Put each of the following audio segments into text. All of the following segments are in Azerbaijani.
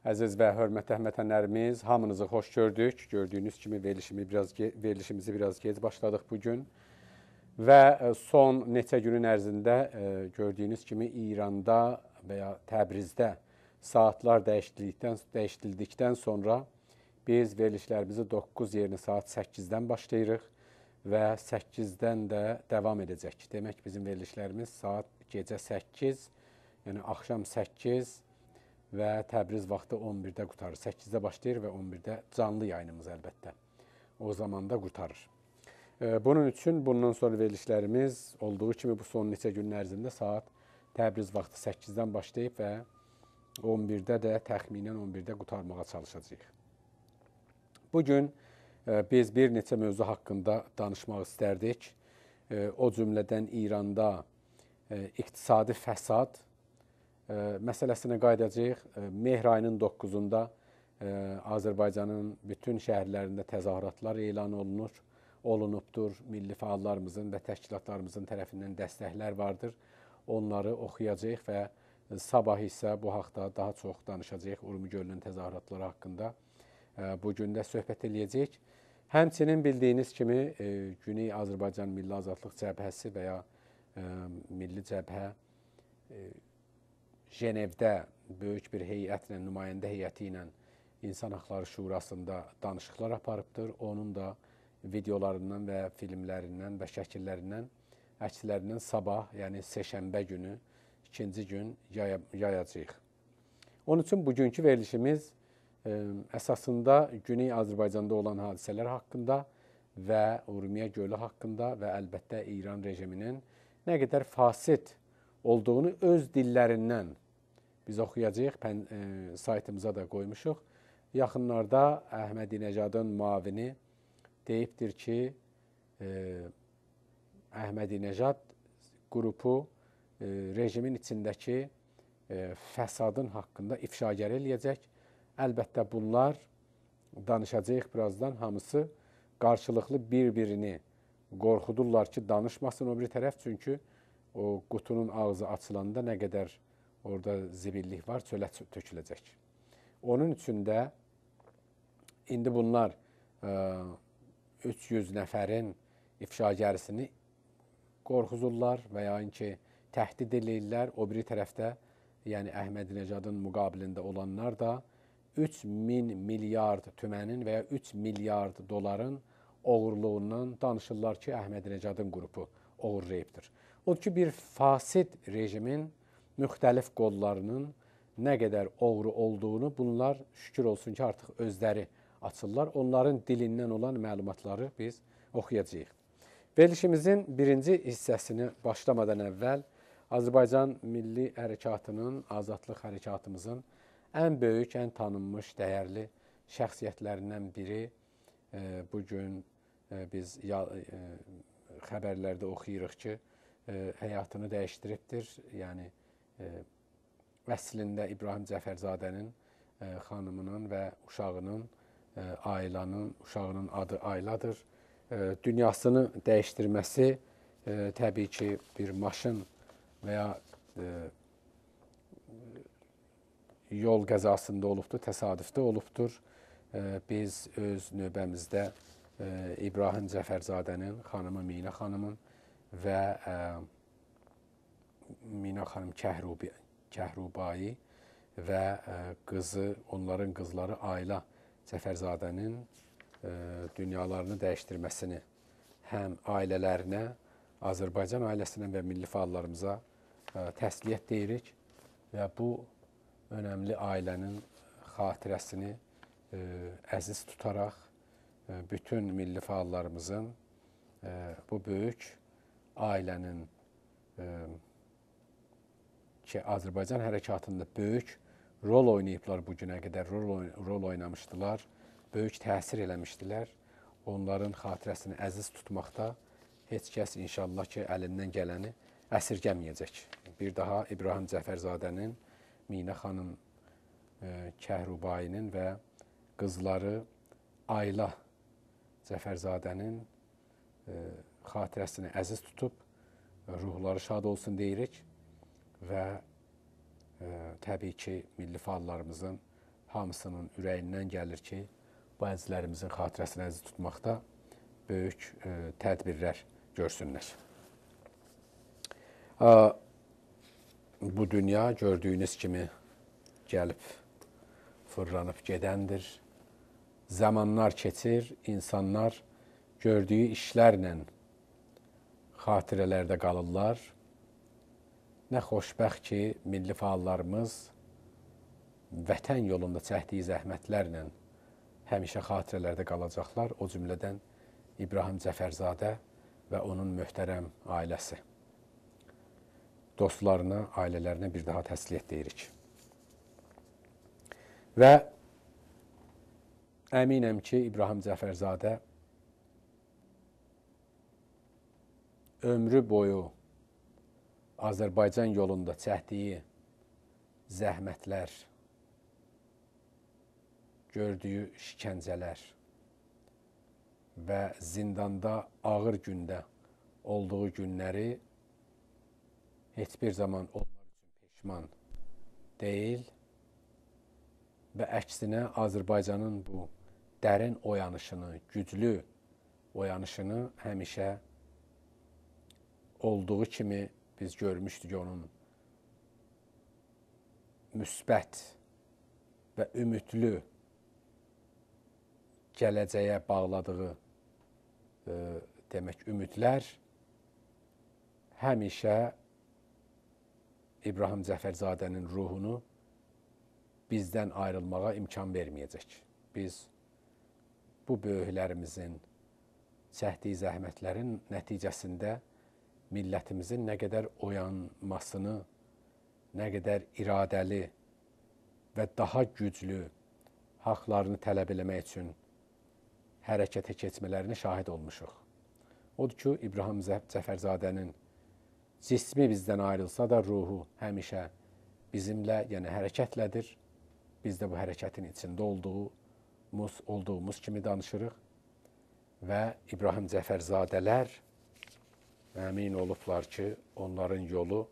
Əziz və hörmətli həmvətənlərimiz, hamınızı xoş gördük. Gördüyünüz kimi verilişimi biraz verilişimizi biraz gec başladıq bu gün. Və e, son neçə günün ərzində e, gördüyünüz kimi İranda və ya Təbrizdə saatlar dəyişdikdən dəyişdildikdən sonra biz verilişlərimizi 9 yerinə saat 8-dən başlayırıq və 8-dən də davam edəcək. Demək bizim verilişlərimiz saat gecə 8, yəni axşam 8 və Təbriz vaxtı 11-də qutarır. 8-də başlayır və 11-də canlı yayınımız əlbəttə. O zaman da qutarır. E, bunun üçün bundan sonra verilişlərimiz olduğu kimi bu son neçə gün ərzində saat Təbriz vaxtı 8-dən başlayıb və 11-də də təxminən 11-də qutarmağa çalışacağıq. Bu gün e, biz bir neçə mövzu haqqında danışmaq istərdik. E, o cümlədən İranda iqtisadi fəsad məsələsinə qayıdacağıq. Mehr ayının 9-da e, Azərbaycanın bütün şəhərlərində təzahüratlar elan olunur, olunubdur. Milli fəallarımızın və təşkilatlarımızın tərəfindən dəstəklər vardır. Onları oxuyacağıq və sabah isə bu haqda daha çox danışacağıq Urmu gölünün təzahüratları haqqında. Bu gün də söhbət eləyəcəyik. Həmçinin bildiyiniz kimi e, Güney Azərbaycan Milli Azadlıq Cəbhəsi və ya e, Milli Cəbhə Jenevdə böyük bir heyətlə, nümayəndə heyəti ilə İnsan Haqları Şurasında danışıqlar aparıbdır. Onun da videolarından və filmlərindən və şəkillərindən, əkslərindən sabah, yəni seşənbə günü, ikinci gün yaya yayacağıq. Onun üçün bugünkü verilişimiz ə, e, əsasında Güney Azərbaycanda olan hadisələr haqqında və Urmiya gölü haqqında və əlbəttə İran rejiminin nə qədər fasid olduğunu öz dillərindən biz oxuyacağıq, pən, e, saytımıza da qoymuşuq. Yaxınlarda Əhmədinəcadın müavini deyibdir ki, e, Əhmədinəcad qrupu e, rejimin içindəki e, fəsadın haqqında ifşagər eləyəcək. Əlbəttə bunlar danışacağıq birazdan hamısı qarşılıqlı bir-birini qorxudurlar ki, danışmasın o bir tərəf çünki o qutunun ağzı açılanda nə qədər orada zibillik var, çölə töküləcək. Onun üçün də indi bunlar ə, e, 300 nəfərin ifşagərisini qorxuzurlar və ya inki yəni təhdid eləyirlər. O biri tərəfdə, yəni Əhmədinəcadın müqabilində olanlar da 3 min milyard tümənin və ya 3 milyard doların oğurluğundan danışırlar ki, Əhmədinəcadın qrupu oğurlayıbdır. O ki, bir fasid rejimin müxtəlif qollarının nə qədər oğru olduğunu bunlar şükür olsun ki, artıq özləri açırlar. Onların dilindən olan məlumatları biz oxuyacağıq. Verilişimizin birinci hissəsini başlamadan əvvəl Azərbaycan Milli Hərəkatının, Azadlıq Hərəkatımızın ən böyük, ən tanınmış, dəyərli şəxsiyyətlərindən biri e, bu gün e, biz e, xəbərlərdə oxuyuruq ki, həyatını dəyişdiribdir. Yəni E, əslində İbrahim Cəfərzadənin e, xanımının və uşağının e, Aylanın, uşağının adı Ayladır. Dünyasını dəyişdirməsi təbii ki, bir maşın və ya yol qəzasında olubdur, təsadüfdə olubdur. Biz öz növbəmizdə İbrahim Cəfərzadənin, xanımı Minə xanımın və Mina xanım Kəhrubi, Kəhrubayi və e, qızı, onların qızları Ayla Cəfərzadənin e, dünyalarını dəyişdirməsini həm ailələrinə, Azərbaycan ailəsinə və milli fəallarımıza e, təsliyyət deyirik və bu önəmli ailənin xatirəsini əziz tutaraq bütün milli fəallarımızın bu böyük ailənin ki, Azərbaycan hərəkatında böyük rol oynayıblar bu günə qədər, rol, rol oynamışdılar, böyük təsir eləmişdilər. Onların xatirəsini əziz tutmaqda heç kəs inşallah ki, əlindən gələni əsirgəməyəcək. Bir daha İbrahim Cəfərzadənin, Minə xanım e, Kəhrubayinin və qızları Ayla Cəfərzadənin e, xatirəsini əziz tutub ruhları şad olsun deyirik və e, təbii ki, milli fəallarımızın hamısının ürəyindən gəlir ki, bu əzizlərimizin xatirəsini əziz tutmaqda böyük e, tədbirlər görsünlər. E, bu dünya gördüyünüz kimi gəlib fırlanıb gedəndir. Zamanlar keçir, insanlar gördüyü işlərlə xatirələrdə qalırlar Nə xoşbəxt ki, milli fəallarımız vətən yolunda çəkdiyi zəhmətlərlə həmişə xatirələrdə qalacaqlar. O cümlədən İbrahim Cəfərzadə və onun möhtərəm ailəsi. Dostlarına, ailələrinə bir daha təsliyyət deyirik. Və əminəm ki, İbrahim Cəfərzadə ömrü boyu Azərbaycan yolunda çəkdiyi zəhmətlər, gördüyü şikəncələr və zindanda ağır gündə olduğu günləri heç bir zaman onlar üçün peşman deyil və əksinə Azərbaycanın bu dərin oyanışını, güclü oyanışını həmişə olduğu kimi Biz görmüşdük onun müsbət və ümidli gələcəyə bağladığı e, demək ümidlər həmişə İbrahim Cəfərzadənin ruhunu bizdən ayrılmağa imkan verməyəcək. Biz bu böyüklərimizin çəkdiyi zəhmətlərin nəticəsində millətimizin nə qədər oyanmasını, nə qədər iradəli və daha güclü haqlarını tələb eləmək üçün hərəkətə keçmələrini şahid olmuşuq. Odur ki, İbrahim Cəfərzadənin cismi bizdən ayrılsa da ruhu həmişə bizimlə, yəni hərəkətlədir. Biz də bu hərəkətin içində olduğumuz, olduğumuz kimi danışırıq və İbrahim Cəfərzadələr Əmin olublar ki, onların yolu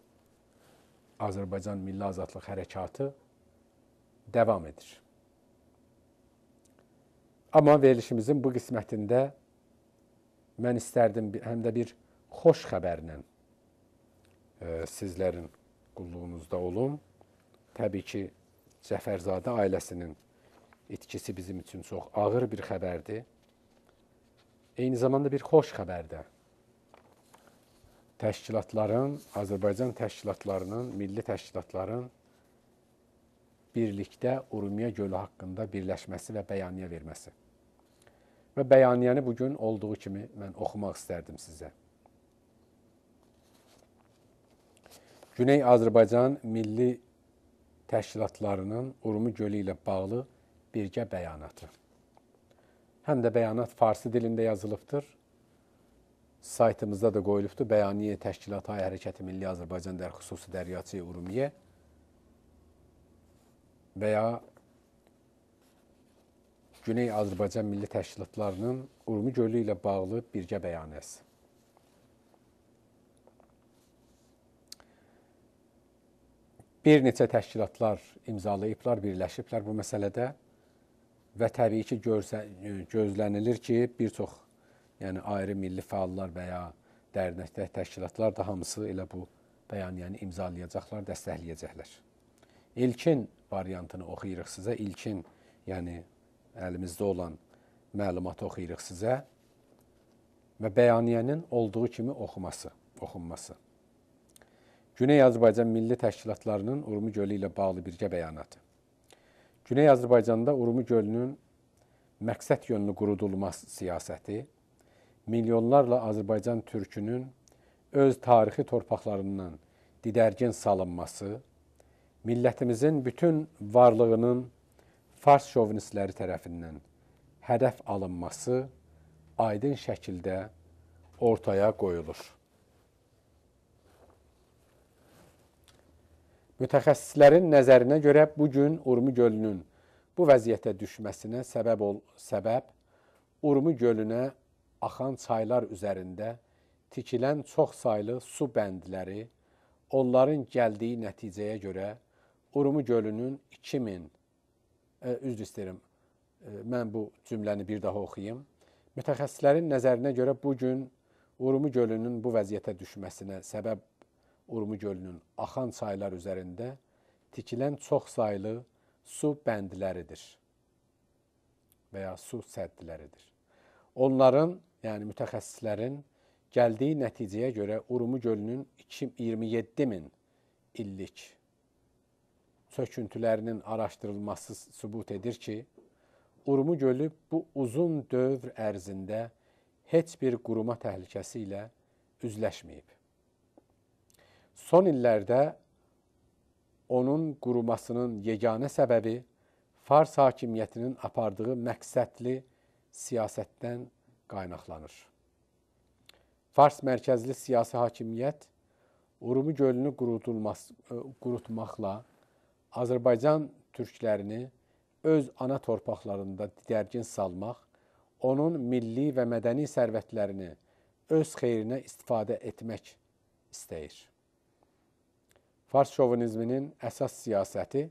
Azərbaycan Milli Azadlıq Hərəkatı davam edir. Amma verilişimizin bu qismətində mən istərdim həm də bir xoş xəbərlə e, sizlərin qulluğunuzda olum. Təbii ki, Cəfərzadə ailəsinin itkisi bizim üçün çox ağır bir xəbərdir. Eyni zamanda bir xoş xəbər də təşkilatların, Azərbaycan təşkilatlarının, milli təşkilatların birlikdə Urumiya gölü haqqında birləşməsi və bəyaniyyə verməsi. Və bəyaniyəni bu gün olduğu kimi mən oxumaq istərdim sizə. Güney Azərbaycan milli təşkilatlarının Urumi gölü ilə bağlı birgə bəyanatı. Həm də bəyanat farsı dilində yazılıbdır saytımızda da qoyulubdur. Bəyaniyə Təşkilat Ay Hərəkəti Milli Azərbaycan Dərxüsusi Dəryaçı Urumiyə və ya Güney Azərbaycan Milli Təşkilatlarının Urumi gölü ilə bağlı birgə bəyanəsi. Bir neçə təşkilatlar imzalayıblar, birləşiblər bu məsələdə və təbii ki, gözlənilir ki, bir çox təşkilatlar Yəni ayrı milli fəallar və ya dərnəklər, təşkilatlar da hamısı elə bu bəyaniyəni imzalayacaqlar, dəstəkləyəcəklər. İlkin variantını oxuyuruq sizə. İlkin, yəni əlimizdə olan məlumatı oxuyuruq sizə və bəyaniyənin olduğu kimi oxuması, oxunması. Güney Azərbaycan milli təşkilatlarının Urumu gölü ilə bağlı birgə bəyanatı. Güney Azərbaycanda Urumu gölünün məqsəd yönlü qurudulma siyasəti milyonlarla Azərbaycan türkünün öz tarixi torpaqlarından didərgin salınması, millətimizin bütün varlığının fars şovinistləri tərəfindən hədəf alınması aydın şəkildə ortaya qoyulur. Mütəxəssislərin nəzərinə görə bu gün Urmu gölünün bu vəziyyətə düşməsinə səbəb ol səbəb Urmu gölünə axan çaylar üzərində tikilən çoxsaylı su bəndləri onların gəldiyi nəticəyə görə Urumu gölünün 2000 e, üzr istəyirəm. E, mən bu cümləni bir daha oxuyum. Mütəxəssislərin nəzərinə görə bu gün Urumu gölünün bu vəziyyətə düşməsinə səbəb Urumu gölünün axan çaylar üzərində tikilən çoxsaylı su bəndləridir və ya su səddləridir. Onların yəni mütəxəssislərin gəldiyi nəticəyə görə Urumu gölünün 27 min illik söküntülərinin araşdırılması sübut edir ki, Urumu gölü bu uzun dövr ərzində heç bir quruma təhlükəsi ilə üzləşməyib. Son illərdə onun qurumasının yeganə səbəbi Fars hakimiyyətinin apardığı məqsədli siyasətdən qaynaqlanır. Fars mərkəzli siyasi hakimiyyət Urumu gölünü e, qurutmaqla Azərbaycan türklərini öz ana torpaqlarında didərgin salmaq, onun milli və mədəni sərvətlərini öz xeyrinə istifadə etmək istəyir. Fars şovinizminin əsas siyasəti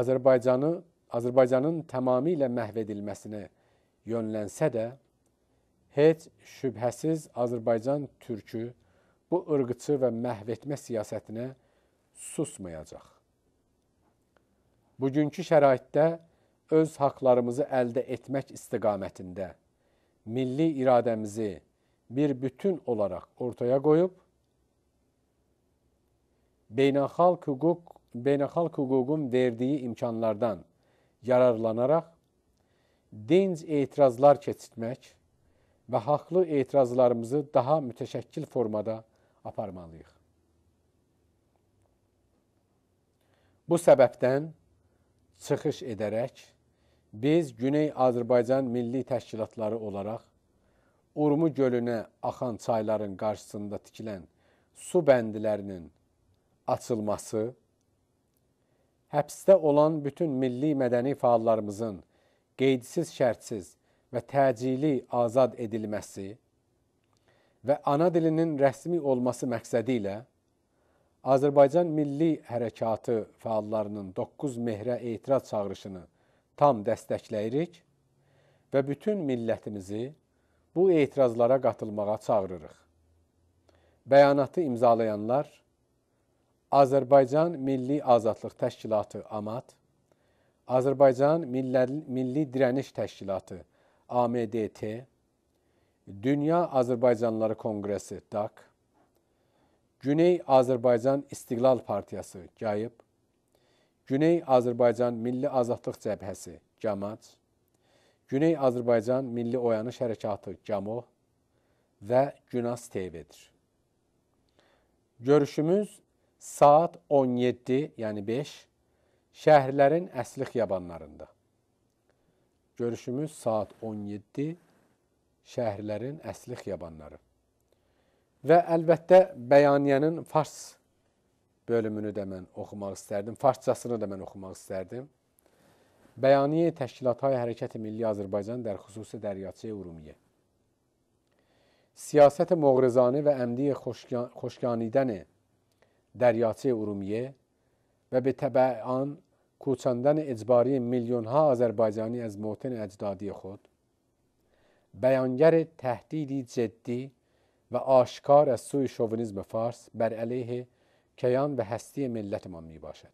Azərbaycanı Azərbaycanın tamamilə məhv edilməsinə yönlənsə də, heç şübhəsiz Azərbaycan türkü bu ırqçı və məhvetmə siyasətinə susmayacaq. Bugünkü şəraitdə öz haqlarımızı əldə etmək istiqamətində milli iradəmizi bir bütün olaraq ortaya qoyub, beynəlxalq hüquq, beynəlxalq hüququn verdiyi imkanlardan yararlanaraq dinc etirazlar keçirtmək, və haqlı etirazlarımızı daha mütəşəkkil formada aparmalıyıq. Bu səbəbdən çıxış edərək biz Güney Azərbaycan milli təşkilatları olaraq Urmu gölünə axan çayların qarşısında tikilən su bəndilərinin açılması, həbsdə olan bütün milli mədəni fəallarımızın qeydsiz şərtsiz və təcili azad edilməsi və ana dilinin rəsmi olması məqsədi ilə Azərbaycan Milli Hərəkatı fəallarının 9 mehrə etiraz çağırışını tam dəstəkləyirik və bütün millətimizi bu etirazlara qatılmağa çağırırıq. Bəyanatı imzalayanlar Azərbaycan Milli Azadlıq Təşkilatı AMAT, Azərbaycan Milli Dirəniş Təşkilatı AMDT, Dünya Azərbaycanlıları Konqresi DAK, Güney Azərbaycan İstiqlal Partiyası GAYIB, Güney Azərbaycan Milli Azadlıq Cəbhəsi GAMAC, Güney Azərbaycan Milli Oyanış Hərəkatı GAMO və GÜNAS TV-dir. Görüşümüz saat 17, yəni 5, şəhərlərin əsli xiyabanlarında. Görüşümüz saat 17 şəhərlərin əsli xiyabanları. Və əlbəttə bəyaniyənin fars bölümünü də mən oxumaq istərdim. Farsçasını da mən oxumaq istərdim. Bəyaniyə Təşkilatay Hərəkəti Milli Azərbaycan dər xüsusi Dəryaçıya Urumiyə. Siyasət Moğrezani və Əmdiyə Xoşkanidəni Dəryaçıya Urumiyə və be təbəan کوچاندن اجباری میلیون ها آذربایجانی از موطن اجدادی خود بیانگر تهدیدی جدی و آشکار از سوی شوونیزم فارس بر علیه کیان و هستی ملت ما می باشد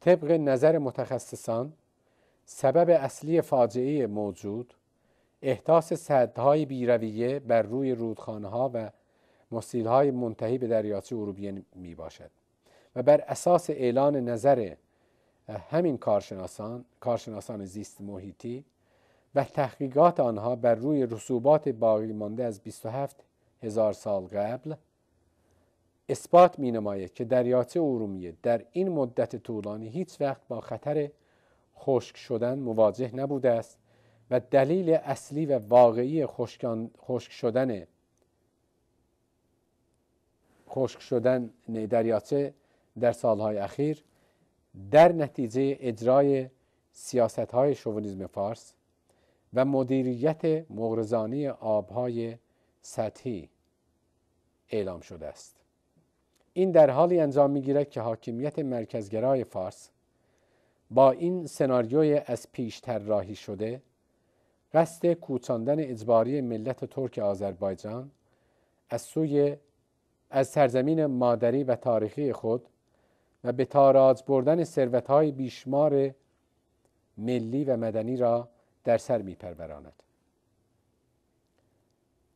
طبق نظر متخصصان سبب اصلی فاجعه موجود احداث سدهای بیرویه بر روی رودخانه ها و مسیلهای منتهی به دریاچه اروبیه می باشد و بر اساس اعلان نظر همین کارشناسان کارشناسان زیست محیطی و تحقیقات آنها بر روی رسوبات باقی مانده از 27 هزار سال قبل اثبات می نماید که دریاچه ارومیه در این مدت طولانی هیچ وقت با خطر خشک شدن مواجه نبوده است و دلیل اصلی و واقعی خشک شدن خشک شدن دریاچه در سالهای اخیر در نتیجه اجرای سیاست های شوونیزم فارس و مدیریت مغرزانی آبهای سطحی اعلام شده است این در حالی انجام میگیرد که حاکمیت مرکزگرای فارس با این سناریوی از پیش راهی شده قصد کوچاندن اجباری ملت ترک آذربایجان از سوی از سرزمین مادری و تاریخی خود و به تاراج بردن های بیشمار ملی و مدنی را در سر میپروراند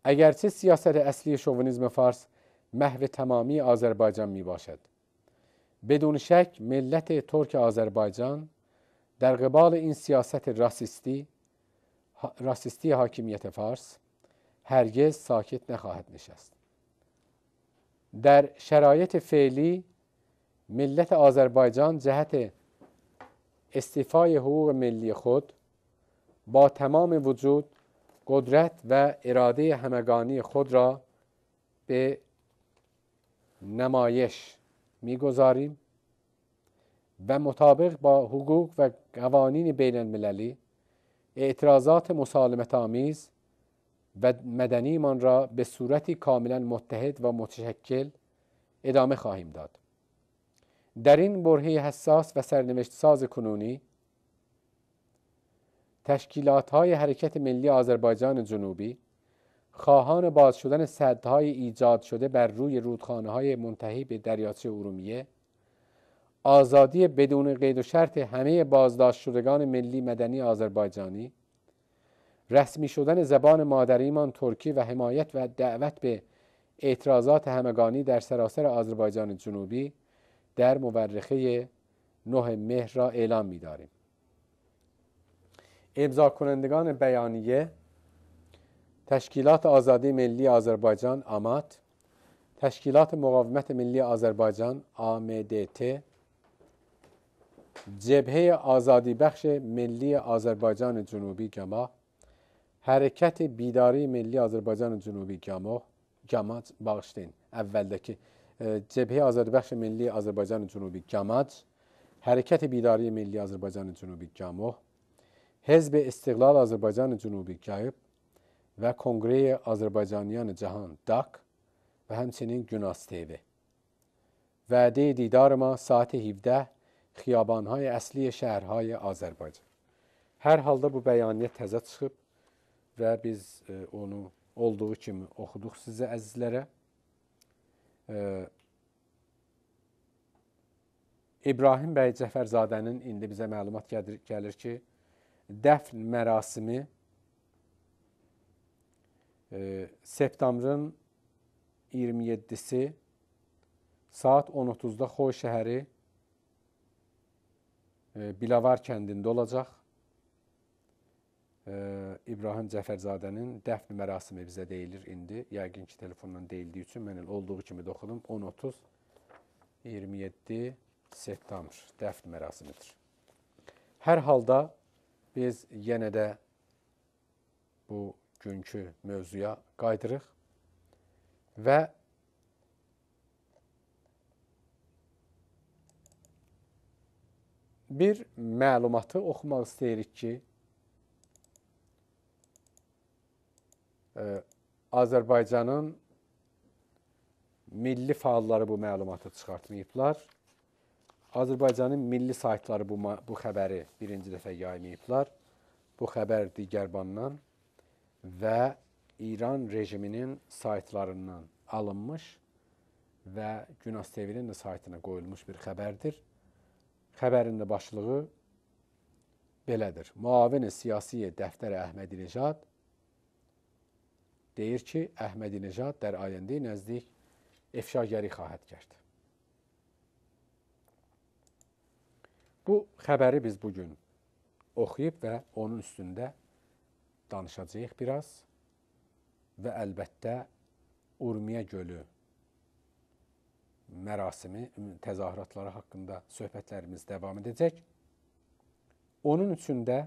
اگرچه سیاست اصلی شوونیزم فارس محو تمامی آذربایجان می باشد بدون شک ملت ترک آذربایجان در قبال این سیاست راسیستی راسیستی حاکمیت فارس هرگز ساکت نخواهد نشست در شرایط فعلی ملت آذربایجان جهت استیفای حقوق ملی خود با تمام وجود قدرت و اراده همگانی خود را به نمایش میگذاریم و مطابق با حقوق و قوانین بین المللی اعتراضات مسالمت آمیز و مدنیمان را به صورتی کاملا متحد و متشکل ادامه خواهیم داد در این برهه حساس و سرنوشت ساز کنونی تشکیلات های حرکت ملی آذربایجان جنوبی خواهان باز شدن صدهای ایجاد شده بر روی رودخانه های منتهی به دریاچه ارومیه آزادی بدون قید و شرط همه بازداشت شدگان ملی مدنی آذربایجانی رسمی شدن زبان مادریمان ترکی و حمایت و دعوت به اعتراضات همگانی در سراسر آذربایجان جنوبی در مورخه نه مهر را اعلام می داریم امضا کنندگان بیانیه تشکیلات آزادی ملی آذربایجان آمات تشکیلات مقاومت ملی آذربایجان آمدت جبهه آزادی بخش ملی آذربایجان جنوبی گما حرکت بیداری ملی آذربایجان جنوبی گما گمات باغشتین اولدکی Cebhe Azerbayx Milli Azərbaycan Cənubi Cəmaət, Hərəkət-i Bidari Milli Azərbaycan Cənubi Cəmoh, Hezb-i İstiqlal Azərbaycan Cənubi Qayıb və Kongre-i Azərbaycanyan Cahan DAK və həmçinin Günas TV. Vədi didar ma saat 17 xiyabanhay əsli şəhərhay Azərbaycan. Hər halda bu bəyaniyyə təzə çıxıb və biz e, onu olduğu kimi oxuduq sizə əzizlərə e, İbrahim bəy Cəfərzadənin indi bizə məlumat gəlir, gəlir ki, dəfn mərasimi e, septambrın 27-si saat 10.30-da Xoy şəhəri e, Bilavar kəndində olacaq. İbrahim Cəfərzadənin dəfn mərasimi bizə deyilir indi. Yəqin ki, telefondan deyildiyi üçün mən olduğu kimi doxunum. 10:30 27 sentyabr dəfn mərasimidir. Hər halda biz yenə də bu günkü mövzuya qayıdırıq və bir məlumatı oxumaq istəyirik ki, Azərbaycanın milli fəalları bu məlumatı çıxartmayıblar. Azərbaycanın milli saytları bu bu xəbəri birinci dəfə yaymayıblar. Bu xəbər Digərbandan və İran rejiminin saytlarından alınmış və Günas TV-nin də saytına qoyulmuş bir xəbərdir. Xəbərin də başlığı belədir. Muavin siyasi dəftəri Əhmədinejad deyir ki, Əhmədinəcad dər ayəndə nəzdik efşagəri xahət kərd. Bu xəbəri biz bugün oxuyub və onun üstündə danışacağıq biraz və əlbəttə Urmiya gölü mərasimi, təzahüratları haqqında söhbətlərimiz davam edəcək. Onun üçün də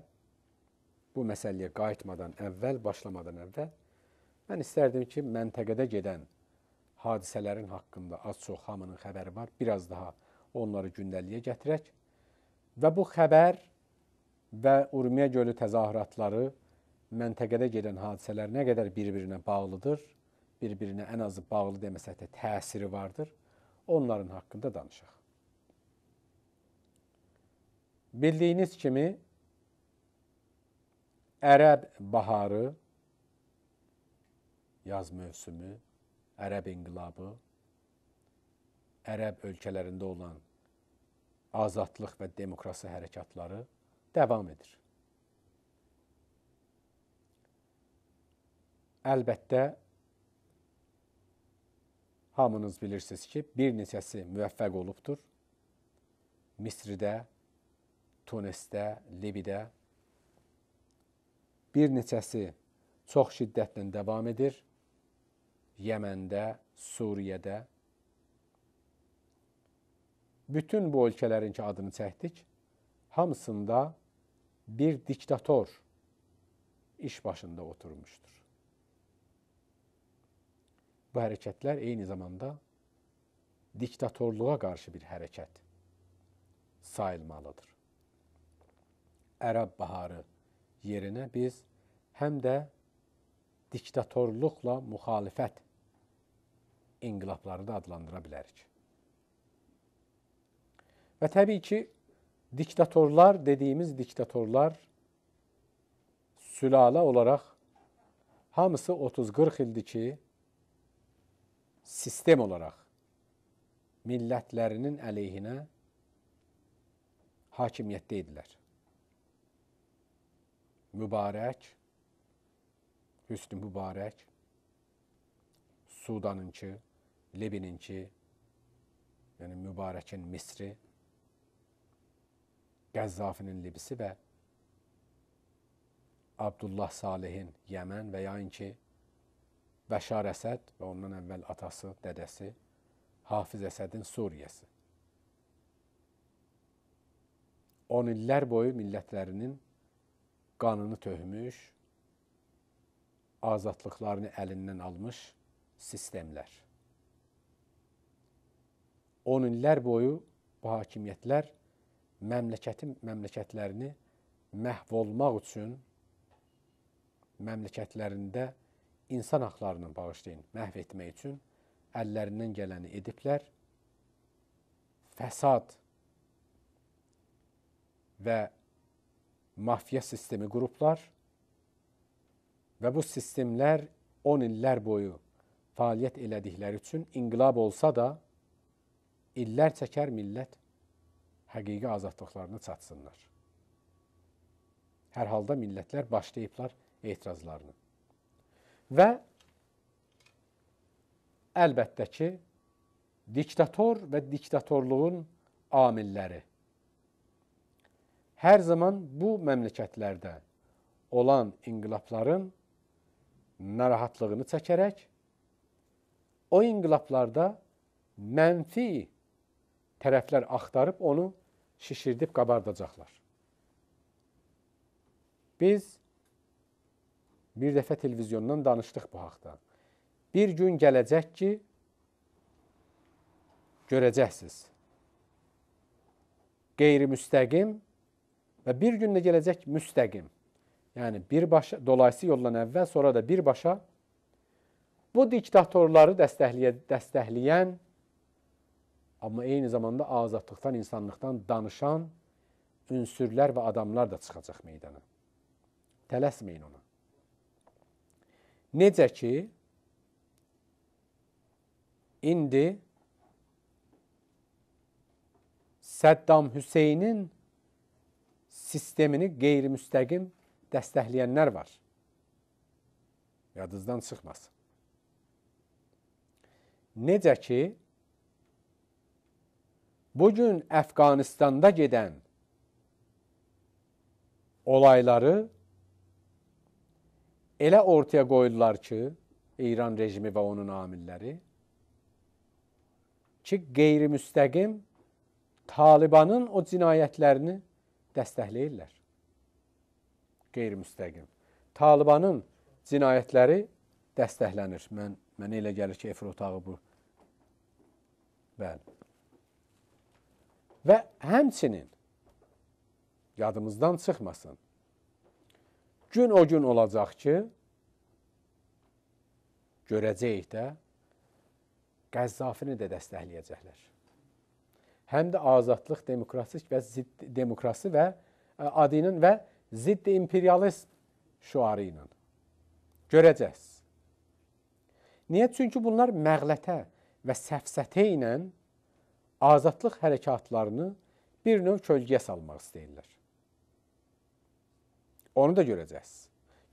bu məsələyə qayıtmadan əvvəl, başlamadan əvvəl Mən istərdim ki, məntəqədə gedən hadisələrin haqqında az-çox hamının xəbəri var. Biraz daha onları gündəliyə gətirək və bu xəbər və Urmiya gölü təzahüratları məntəqədə gedən hadisələr nə qədər bir-birinə bağlıdır, bir-birinə ən azı bağlı deməsək də təsiri vardır, onların haqqında danışaq. Bildiyiniz kimi Ərəb baharı yaz mövsümü, Ərəb inqilabı, Ərəb ölkələrində olan azadlıq və demokrasi hərəkatları davam edir. Əlbəttə hamınız bilirsiniz ki, bir neçəsi müvəffəq olubdur. Misirdə, Tunisdə, Libidə bir neçəsi çox şiddətlə davam edir Yəməndə, Suriyədə bütün bu ölkələrin ki adını çəkdik, hamısında bir diktator iş başında oturmuşdur. Bu hərəkətlər eyni zamanda diktatorluğa qarşı bir hərəkət sayılmalıdır. Ərəb baharı yerinə biz həm də diktatorluqla müxalifət inqilabları da adlandıra bilərik. Və təbii ki, diktatorlar dediyimiz diktatorlar sülalə olaraq hamısı 30-40 ildir ki, sistem olaraq millətlərinin əleyhinə hakimiyyətdə idilər. Mübarək, Hüsnü Mübarək, Sudanınki, Lebininki, yəni Mübarəkin Misri, Qəzzafinin Libisi və Abdullah Salihin Yəmən və yayın ki, Bəşar Əsəd və ondan əvvəl atası, dədəsi, Hafiz Əsədin Suriyası. 10 illər boyu millətlərinin qanını töhmüş, azadlıqlarını əlindən almış sistemlər on illər boyu bu hakimiyyətlər məmləkətin məmləkətlərini məhv olmaq üçün məmləkətlərində insan haqlarını bağışlayın, məhv etmək üçün əllərindən gələni ediblər. Fəsad və mafiya sistemi qurublar və bu sistemlər 10 illər boyu fəaliyyət elədikləri üçün inqilab olsa da illər çəkər millət həqiqi azadlıqlarına çatsınlar. Hər halda millətlər başlayıblar etirazlarını. Və əlbəttə ki, diktator və diktatorluğun amilləri hər zaman bu məmləkətlərdə olan inqilabların narahatlığını çəkərək o inqilablarda mənfi tərəflər axtarıb onu şişirdib qabardacaqlar. Biz bir dəfə televiziyondan danışdıq bu haqda. Bir gün gələcək ki, görəcəksiniz. Qeyri-müstəqim və bir gün də gələcək müstəqim. Yəni birbaşa dolayısı yolla əvvəl, sonra da birbaşa bu diktatorları dəstəkləyə dəstəkləyən Amma eyni zamanda azadlıqdan, insanlıqdan danışan ünsürlər və adamlar da çıxacaq meydana. Tələsməyin ona. Necə ki indi Səddam Hüseynin sistemini qeyri-müstəqim dəstəkləyənlər var. Yadınızdan çıxmasın. Necə ki bu gün Əfqanistanda gedən olayları elə ortaya qoydular ki, İran rejimi və onun amilləri ki, qeyri-müstəqim Talibanın o cinayətlərini dəstəkləyirlər. Qeyri-müstəqim. Talibanın cinayətləri dəstəklənir. Mən mənə elə gəlir ki, efir otağı bu. Bəli. Və həmçinin yadımızdan çıxmasın. Gün o gün olacaq ki, görəcəyik də Qəzzafini də dəstəkləyəcəklər. Həm də azadlıq, demokratik və zidd demokrasi və e, adı ilə və zidd imperialist şüarı ilə. Görəcəksiniz. Niyə? Çünki bunlar məğlətə və səfsətə ilə azadlıq hərəkatlarını bir növ kölgəyə salmaq istəyirlər. Onu da görəcəksiniz.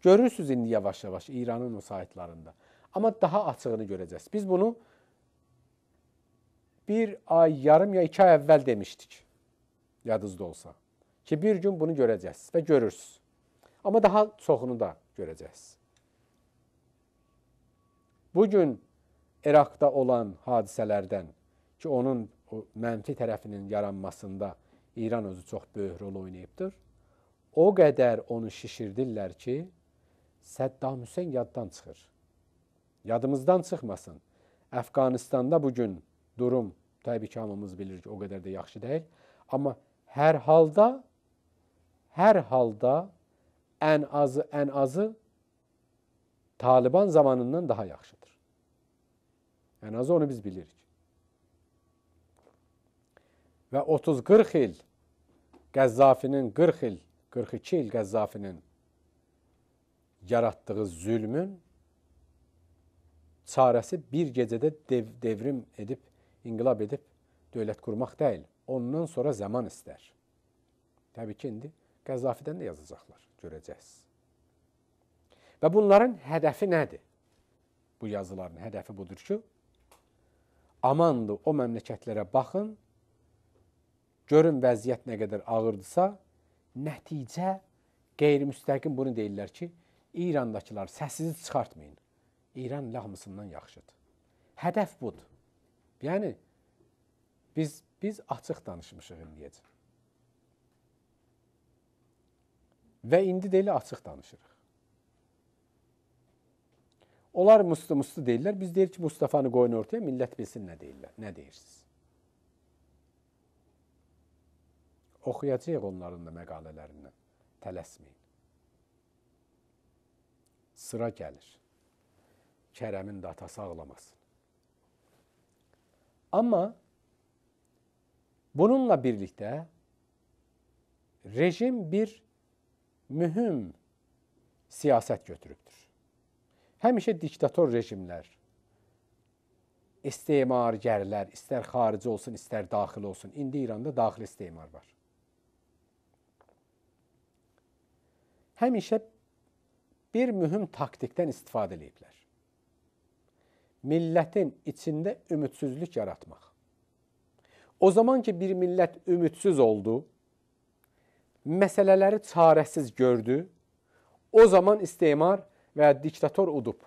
Görürsüz indi yavaş-yavaş İranın o saytlarında. Amma daha açığını görəcəksiniz. Biz bunu bir ay, yarım ya iki ay əvvəl demişdik. Yadınızda olsa. Ki bir gün bunu görəcəksiniz və görürsüz. Amma daha çoxunu da görəcəksiniz. Bu gün İraqda olan hadisələrdən ki, onun o mənfi tərəfinin yaranmasında İran özü çox böyük rol oynayıbdır. O qədər onu şişirdirlər ki, Səddam Hüseyn yaddan çıxır. Yadımızdan çıxmasın. Əfqanistanda bu gün durum təbii ki, hamımız bilir ki, o qədər də yaxşı deyil. Amma hər halda hər halda ən azı ən azı Taliban zamanından daha yaxşıdır. Ən azı onu biz bilirik və 30-40 il Qəzzafinin 40 il, 42 il Qəzzafinin yaratdığı zülmün çarəsi bir gecədə dev, devrim edib, inqilab edib dövlət qurmaq deyil. Ondan sonra zaman istər. Təbii ki, indi Qəzzafidən də yazacaqlar, görəcəksiniz. Və bunların hədəfi nədir? Bu yazıların hədəfi budur ki, amandır o məmləkətlərə baxın, Görün vəziyyət nə qədər ağırdısa, nəticə qeyri-müstəqim bunu deyirlər ki, İrandakılar səsizi çıxartmayın. İran lağmısından yaxşıdır. Hədəf budur. Yəni biz biz açıq danışmışıq indiyəcə. Və indi də elə açıq danışırıq. Onlar mustu mustu deyirlər. Biz deyirik ki, Mustafanı qoyun ortaya, millət bilsin nə deyirlər, nə deyirsiniz. Oxuyacağıq onların da məqalələrindən. Tələsməyin. Sıra gəlir. Kərəmin də atası ağlamasın. Amma bununla birlikdə rejim bir mühüm siyasət götürübdür. Həmişə diktator rejimlər, istemargərlər, istər xarici olsun, istər daxil olsun. İndi İranda daxili istemar var. həmişə bir mühüm taktikdən istifadə ediblər. Millətin içində ümidsizlik yaratmaq. O zaman ki bir millət ümidsiz oldu, məsələləri çarəsiz gördü, o zaman istemar və diktator udub.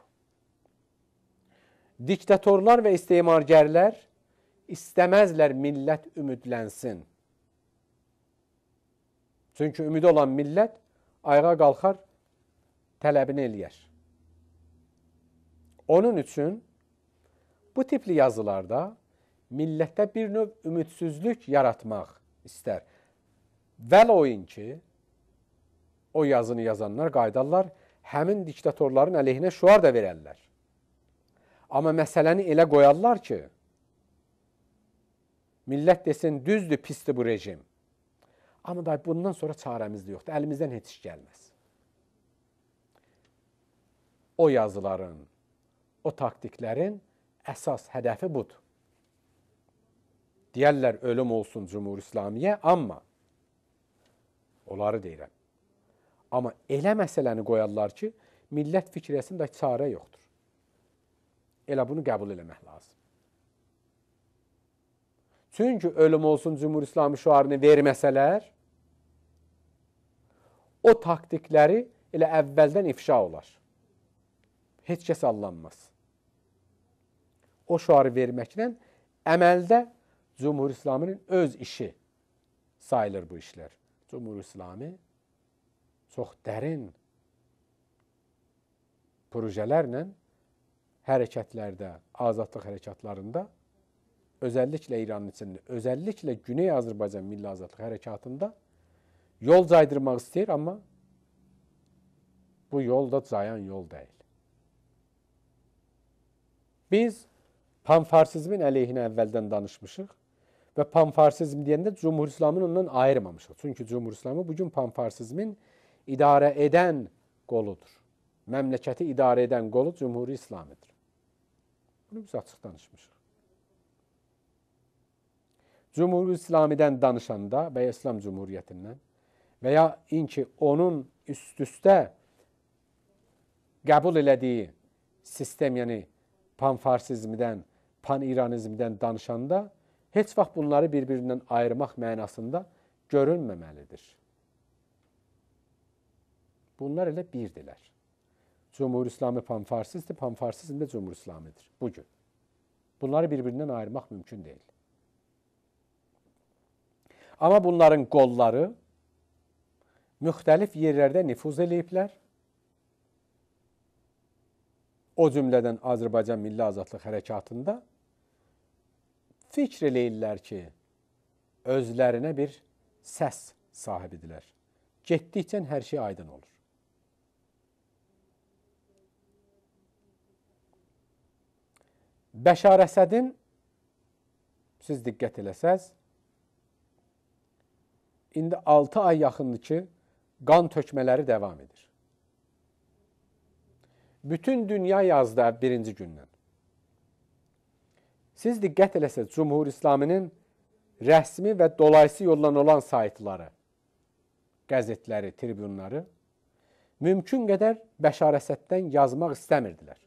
Diktatorlar və istemargərlər istəməzlər millət ümidlənsin. Çünki ümidi olan millət ayağa qalxar, tələbini eləyər. Onun üçün bu tipli yazılarda millətdə bir növ ümidsizlik yaratmaq istər. Vəl oyin ki, o yazını yazanlar qayıdarlar, həmin diktatorların əleyhinə şuar da verərlər. Amma məsələni elə qoyarlar ki, millət desin, düzdür, pisdir bu rejim. Amma da bundan sonra çarəmiz də yoxdur. Əlimizdən heç iş gəlməz. O yazıların, o taktiklərin əsas hədəfi budur. Deyərlər ölüm olsun Cümhur İslamiyə, amma onları deyirəm. Amma elə məsələni qoyarlar ki, millət fikrəsində çarə yoxdur. Elə bunu qəbul eləmək lazım. Çünki ölüm olsun Cümhur İslamı şüarını verməsələr, o taktikləri elə əvvəldən ifşa olar. Heç kəs allanmaz. O şuarı verməklə əməldə Cumhur İslamının öz işi sayılır bu işlər. Cumhur İslami çox dərin projelərlə hərəkətlərdə, azadlıq hərəkatlarında özəlliklə İranın içində, özəlliklə Güney Azərbaycan Milli Azadlıq Hərəkatında Yol caydırmaq istəyir, amma bu yol da cayan yol deyil. Biz panfarsizmin əleyhinə əvvəldən danışmışıq və panfarsizm deyəndə Cumhur İslamını ondan ayırmamışıq. Çünki Cumhur İslamı bugün panfarsizmin idarə edən qoludur. Məmləkəti idarə edən qolu Cumhur İslamidir. Bunu biz açıq danışmışıq. Cumhur İslamidən danışanda və İslam Cumhuriyyətindən veya inki onun üst-üstə qəbul elədiyi sistem, yəni panfarsizmdən, paniranizmdən danışanda heç vaxt bunları bir-birindən ayırmaq mənasında görünməməlidir. Bunlar elə birdirlər. Cumhur İslamı panfarsizdir, panfarsizm də Cumhur İslamıdır bu gün. Bunları bir-birindən ayırmaq mümkün deyil. Amma bunların qolları müxtəlif yerlərdə nüfuz eləyiblər. O cümlədən Azərbaycan Milli Azadlıq Hərəkatında fikr eləyirlər ki, özlərinə bir səs sahibidirlər. Getdikcə hər şey aydın olur. Bəşar Əsədin siz diqqət eləsəz, indi 6 ay yaxındır ki, qan tökmələri davam edir. Bütün dünya yazda birinci gündən. Siz diqqət eləsə, Cumhur İslaminin rəsmi və dolayısı yoldan olan saytları, qəzetləri, tribunları mümkün qədər Bəşar Əsəddən yazmaq istəmirdilər.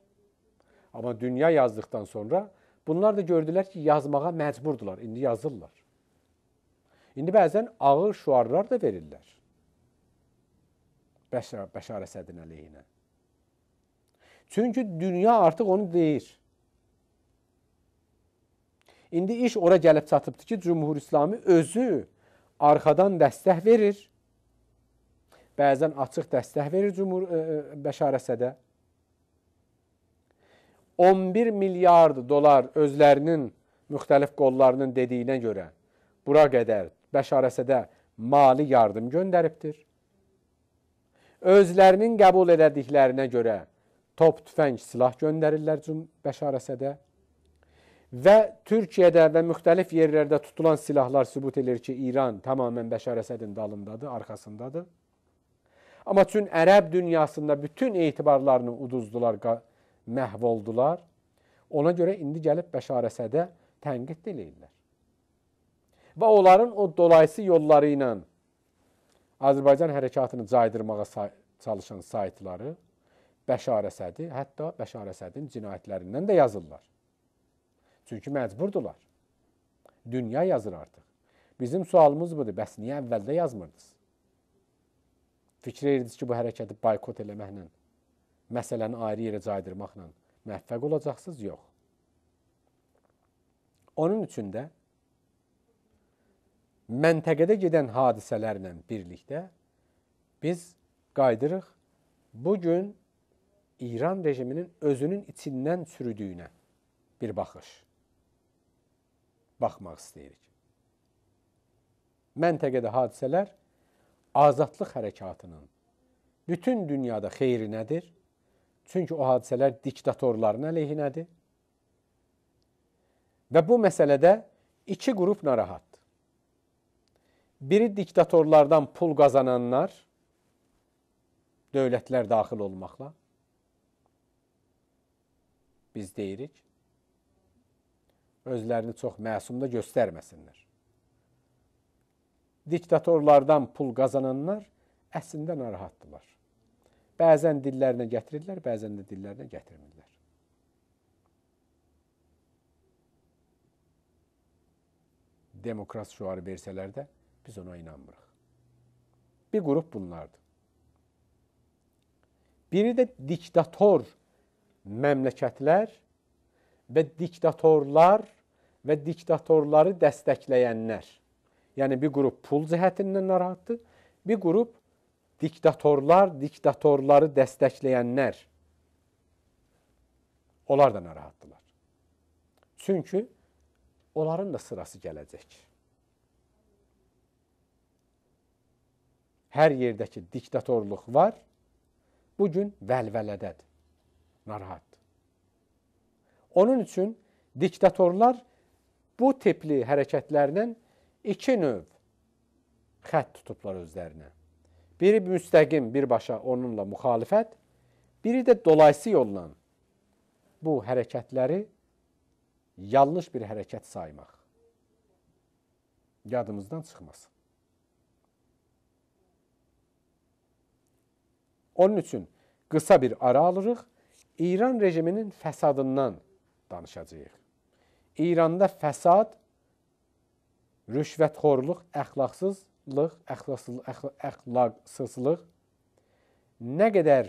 Amma dünya yazdıqdan sonra bunlar da gördülər ki, yazmağa məcburdular, indi yazırlar. İndi bəzən ağır şuarlar da verirlər. Bəşar, Bəşar Əsədin əleyhinə. Çünki dünya artıq onu deyir. İndi iş ora gəlib çatıbdır ki, Cümhur İslami özü arxadan dəstək verir. Bəzən açıq dəstək verir Cümhur ə, e, e, Bəşar Əsədə. 11 milyard dolar özlərinin müxtəlif qollarının dediyinə görə bura qədər Bəşar Əsədə mali yardım göndəribdir özlərinin qəbul elədiklərinə görə top, tüfəng, silah göndərirlər Bəşarəsədə və Türkiyədə və müxtəlif yerlərdə tutulan silahlar sübut edir ki, İran tamamilə Bəşar Əsədin dalındadır, arxasındadır. Amma çün ərəb dünyasında bütün etibarlarını uduzdular, məhv oldular. Ona görə indi gəlib Bəşar Əsədə tənqid eləyirlər. Və onların o dolayısı yolları ilə Azərbaycan hərəkatını caydırmağa çalışan saytları Bəşar Əsədi, hətta Bəşar Əsədin cinayətlərindən də yazırlar. Çünki məcburdular. Dünya yazır artıq. Bizim sualımız budur, bəs niyə əvvəldə yazmırdınız? Fikir edirdiniz ki, bu hərəkəti baykot eləməklə, məsələni ayrı yerə caydırmaqla müvəffəq olacaqsınız? Yox. Onun üçün də məntəqədə gedən hadisələrlə birlikdə biz qayıdırıq bu gün İran rejiminin özünün içindən sürüdüyünə bir baxış baxmaq istəyirik. Məntəqədə hadisələr azadlıq hərəkatının bütün dünyada xeyri nədir? Çünki o hadisələr diktatorların əleyhinədir. Və bu məsələdə iki qrup narahatdır. Biri diktatorlardan pul qazananlar, dövlətlər daxil olmaqla, biz deyirik, özlərini çox məsum da göstərməsinlər. Diktatorlardan pul qazananlar əslində narahatdırlar. Bəzən dillərinə gətirirlər, bəzən də dillərinə gətirmirlər. Demokrat şüarı versələr də Biz ona inanmırıq. Bir qrup bunlardır. Biri də diktator məmləkətlər və diktatorlar və diktatorları dəstəkləyənlər. Yəni bir qrup pul cəhətindən narahatdır, bir qrup diktatorlar, diktatorları dəstəkləyənlər. Onlar da narahatdırlar. Çünki onların da sırası gələcək. hər yerdəki diktatorluq var, bu gün vəlvələdədir, narahatdır. Onun üçün diktatorlar bu tipli hərəkətlərlə iki növ xətt tutublar özlərinə. Biri müstəqim birbaşa onunla müxalifət, biri də dolayısı yolla bu hərəkətləri yanlış bir hərəkət saymaq yadımızdan çıxmasın. Onun üçün qısa bir ara alırıq. İran rejiminin fəsadından danışacağıq. İranda fəsad, rüşvətxorluq, əxlaqsızlıq, əxlaqsızlıq, əxlaqsızlıq nə qədər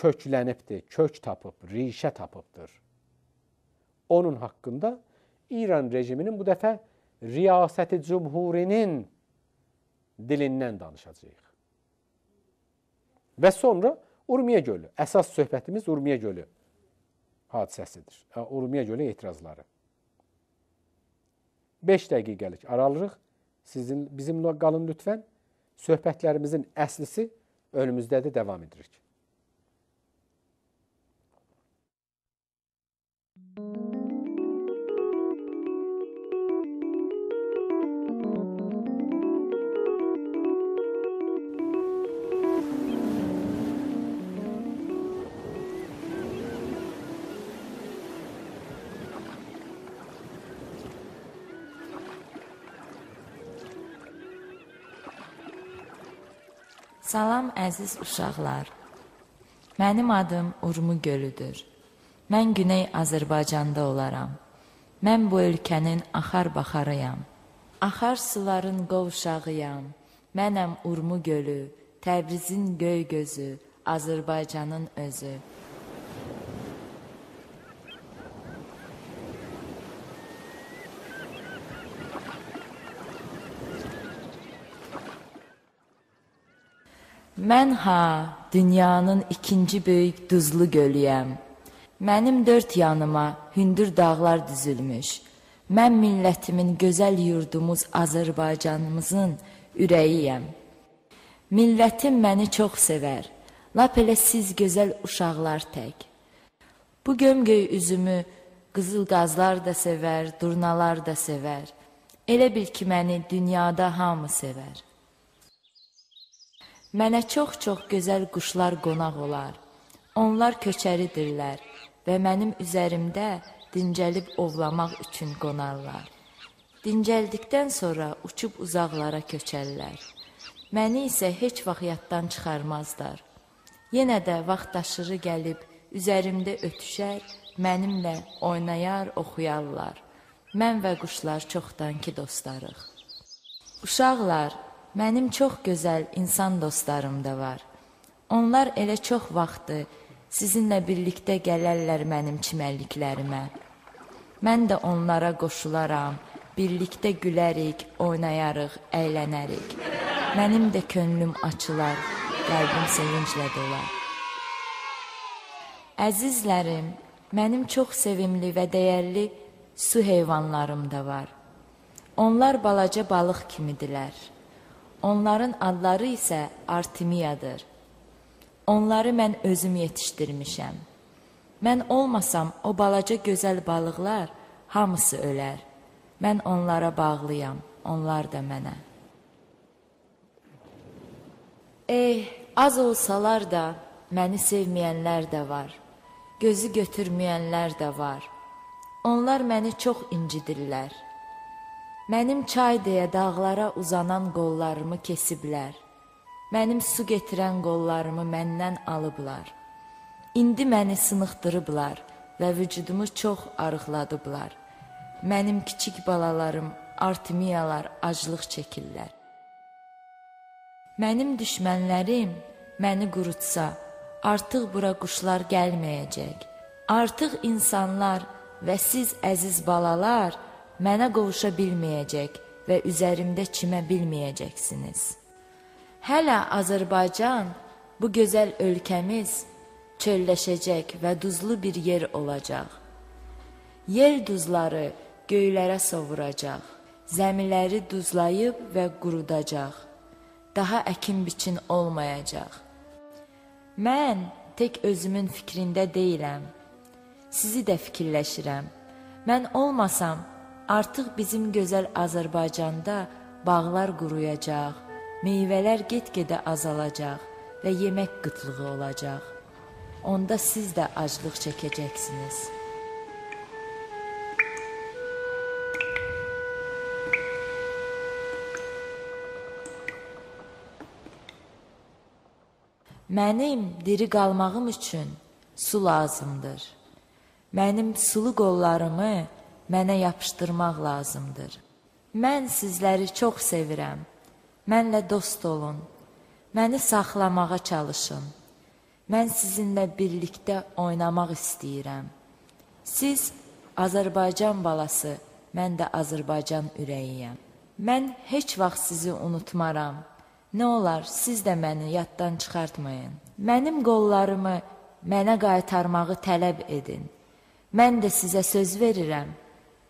köklənibdir, kök tapıb, rişə tapıbdır. Onun haqqında İran rejiminin bu dəfə riyasəti cümhurinin dilindən danışacağıq. Və sonra Urmiya gölü. Əsas söhbətimiz Urmiya gölü hadisəsidir. E, Urmiya gölü etirazları. 5 dəqiqəlik aralırıq. Sizin bizimlə qalın lütfən. Söhbətlərimizin əslisi önümüzdədir, davam edirik. Thank you. Salam əziz uşaqlar. Mənim adım Urmu Gölüdür. Mən Güney Azərbaycanda olaram. Mən bu ölkənin axar-baxarıyam. Axar suların qovşağıyam. Mənəm Urmu Gölü, Təbrizin göy gözü, Azərbaycanın özü. Mən ha, dünyanın ikinci böyük duzlu gölüyəm. Mənim dörd yanıma hündür dağlar düzülmüş. Mən millətimin gözəl yurdumuz Azərbaycanımızın ürəyiyəm. Millətim məni çox sevər. Lap elə siz gözəl uşaqlar tək. Bu gömgöy üzümü qızıl qazlar da sevər, durnalar da sevər. Elə bil ki məni dünyada hamı sevər.'' Mənə çox-çox gözəl quşlar qonaq olar. Onlar köçəridirlər və mənim üzərimdə dincəlib ovlamaq üçün qonarlar. Dincəldikdən sonra uçub uzaqlara köçərlər. Məni isə heç vaxt yaddan çıxarmazlar. Yenə də vaxt daşırı gəlib üzərimdə ötüşər, mənimlə oynayar, oxuyarlar. Mən və quşlar çoxdankı dostlarıq. Uşaqlar, Mənim çox gözəl insan dostlarım da var. Onlar elə çox vaxtı sizinlə birlikdə gələrlər mənim çimərliklərimə. Mən də onlara qoşularam, birlikdə gülərik, oynayarıq, əylənərik. Mənim də könlüm açılar, qəlbim sevinclə dolar. Əzizlərim, mənim çox sevimli və dəyərli su heyvanlarım da var. Onlar balaca balıq kimidilər. Onların adları isə Artemiyadır. Onları mən özüm yetişdirmişəm. Mən olmasam o balaca gözəl balıqlar hamısı ölər. Mən onlara bağlıyam, onlar da mənə. Eh, az olsalar da məni sevməyənlər də var. Gözü götürməyənlər də var. Onlar məni çox incidirlər. Mənim çay deyə dağlara uzanan qollarımı kesiblər. Mənim su getirən qollarımı məndən alıblar. İndi məni sınıxdırıblar və vücudumu çox arıqladıblar. Mənim kiçik balalarım, artimiyalar aclıq çəkirlər. Mənim düşmənlərim məni qurutsa, artıq bura quşlar gəlməyəcək. Artıq insanlar və siz əziz balalar mənə qovuşa bilməyəcək və üzərimdə çimə bilməyəcəksiniz. Hələ Azərbaycan, bu gözəl ölkəmiz çölləşəcək və duzlu bir yer olacaq. Yer duzları göylərə sovuracaq, zəmiləri duzlayıb və qurudacaq. Daha əkin-biçin olmayacaq. Mən tək özümün fikrində deyiləm. Sizi də fikirləşirəm. Mən olmasam, Artıq bizim gözəl Azərbaycanda bağlar quruyacaq, meyvələr get-gedə azalacaq və yemək qıtlığı olacaq. Onda siz də aclıq çəkəcəksiniz. Mənim diri qalmağım üçün su lazımdır. Mənim sulu qollarımı mənə yapışdırmaq lazımdır. Mən sizləri çox sevirəm. Mənlə dost olun. Məni saxlamağa çalışın. Mən sizinlə birlikdə oynamaq istəyirəm. Siz Azərbaycan balası, mən də Azərbaycan ürəyiyəm. Mən heç vaxt sizi unutmaram. Nə olar, siz də məni yaddan çıxartmayın. Mənim qollarımı mənə qaytarmağı tələb edin. Mən də sizə söz verirəm.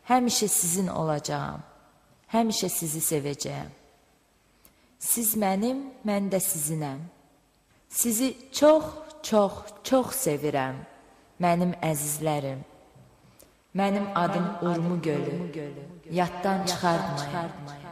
Həmişə sizin olacağam. Həmişə sizi sevəcəyəm. Siz mənim, mən də sizinəm. Sizi çox, çox, çox sevirəm. Mənim əzizlərim. Mənim adım Urmu Gölü. Yaddan çıxartmayın.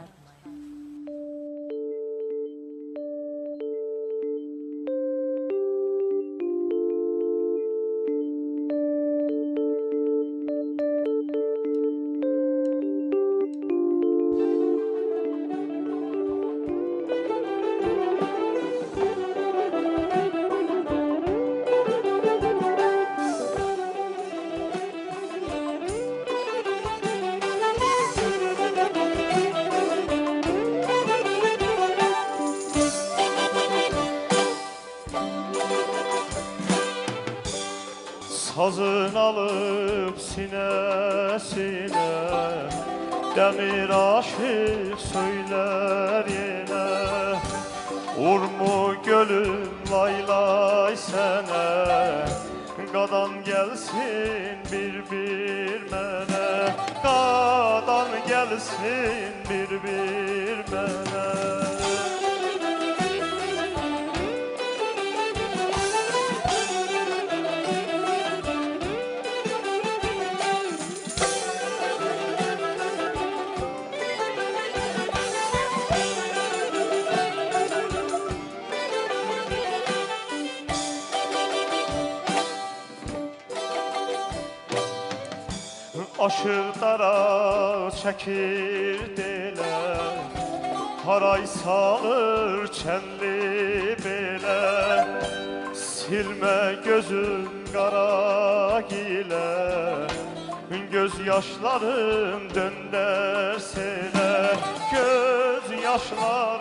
kirdeler Haray salır çenli bele Silme gözüm kara gile Göz yaşlarım döndersele Göz yaşlar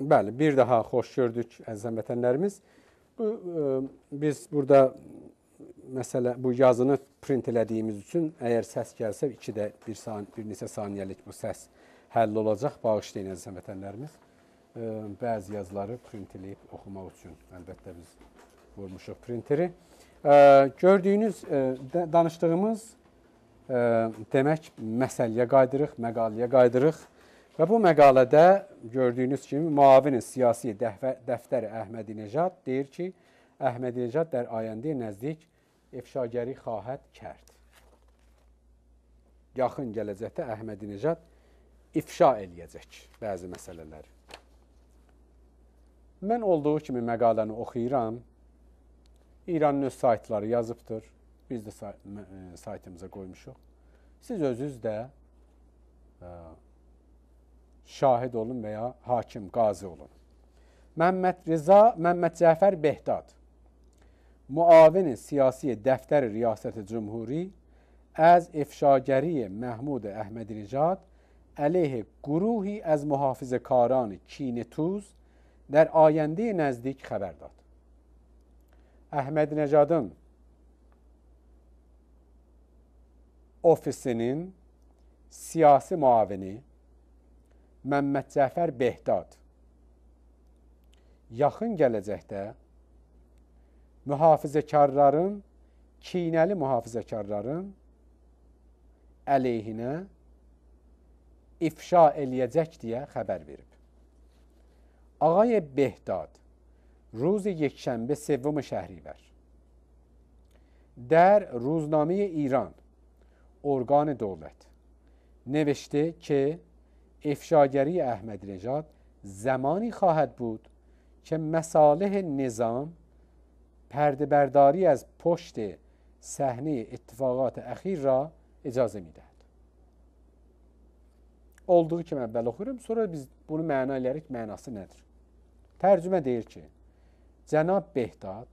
Bəli, bir daha xoş gördük əzizəm vətənlərimiz. Bu e, biz burada məsələ bu yazını print elədiyimiz üçün əgər səs gəlsə 2 də 1 saniyə, bir neçə saniyəlik bu səs həll olacaq. Bağışlayın əzizəm vətənlərimiz. E, bəzi yazıları print eləyib oxumaq üçün əlbəttə biz vurmuşuq printeri. E, gördüyünüz e, danışdığımız e, demək məsələyə qayıdırıq, məqaləyə qayıdırıq. Və bu məqalədə gördüyünüz kimi müavini siyasi dəftəri Əhmədi Necad deyir ki, Əhmədi Necad dər ayəndə nəzdik ifşagəri xahət kərd. Yaxın gələcəkdə Əhmədi Necad ifşa eləyəcək bəzi məsələləri. Mən olduğu kimi məqaləni oxuyuram. İranın öz saytları yazıbdır. Biz də e, saytımıza qoymuşuq. Siz özünüz də ə, e, şahid olun və ya hakim, qazi olun. Məhəmməd Rıza, Məhəmməd Cəfər Behdad, Muavini Siyasi Dəftəri Riyasəti Cümhuri əz ifşagəri Məhmud Əhməd Ricad əleyhi quruhi əz mühafizə karani kini tuz در آینده نزدیک خبر داد Əhməd Necadın ofisinin siyasi muavini Məmməd Cəfər Behdad yaxın gələcəkdə mühafizəkarların, kinəli mühafizəkarların əleyhinə ifşa eləyəcək deyə xəbər verib. Ağay Behdad, Ruz-i Yekşənbə Sevvum Şəhrivər در روزنامه ایران ارگان دولت نوشته که افشاگری احمد نژاد زمانی خواهد بود که مصالح نظام پرده برداری از پشت صحنه اتفاقات اخیر را اجازه میدهد. Olduğu kimi əvvəl oxuyuram, sonra biz bunu məna eləyirik, mənası nədir? Tərcümə deyir ki, Cənab Behdad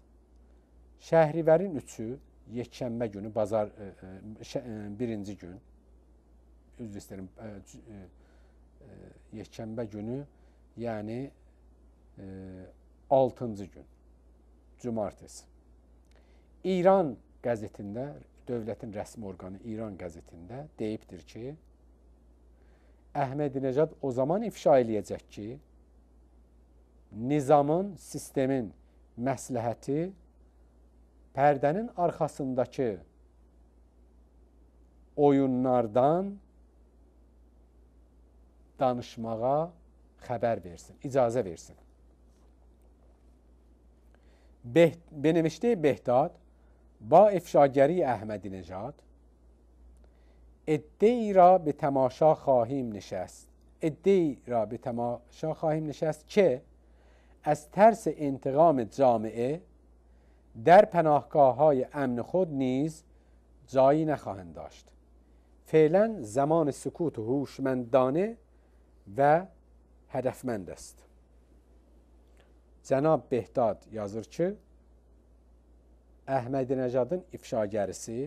Şəhrivərin 3-ü yekşənbə günü, bazar 1-ci e, e, e, gün üzr istəyirəm, E, Yeşşənbə günü, yəni 6-cı e, gün, cumartesi. İran qəzetində, dövlətin rəsmi orqanı İran qəzetində deyibdir ki, Əhmədinəcad o zaman ifşa eləyəcək ki, nizamın, sistemin məsləhəti pərdənin arxasındakı oyunlardan danışmağa خبر برسن اجازه برسن به benevişte Behdad با افشاگری احمدی نژاد ای را به تماشا خواهیم نشست ای را به تماشا خواهیم نشست که از ترس انتقام جامعه در پناهگاه های امن خود نیز جایی نخواهند داشت فعلا زمان سکوت و هوشمندانه və hədəfmənd است. Cənab Behdad yazır ki, Əhmədinəcadın ifşagərisi,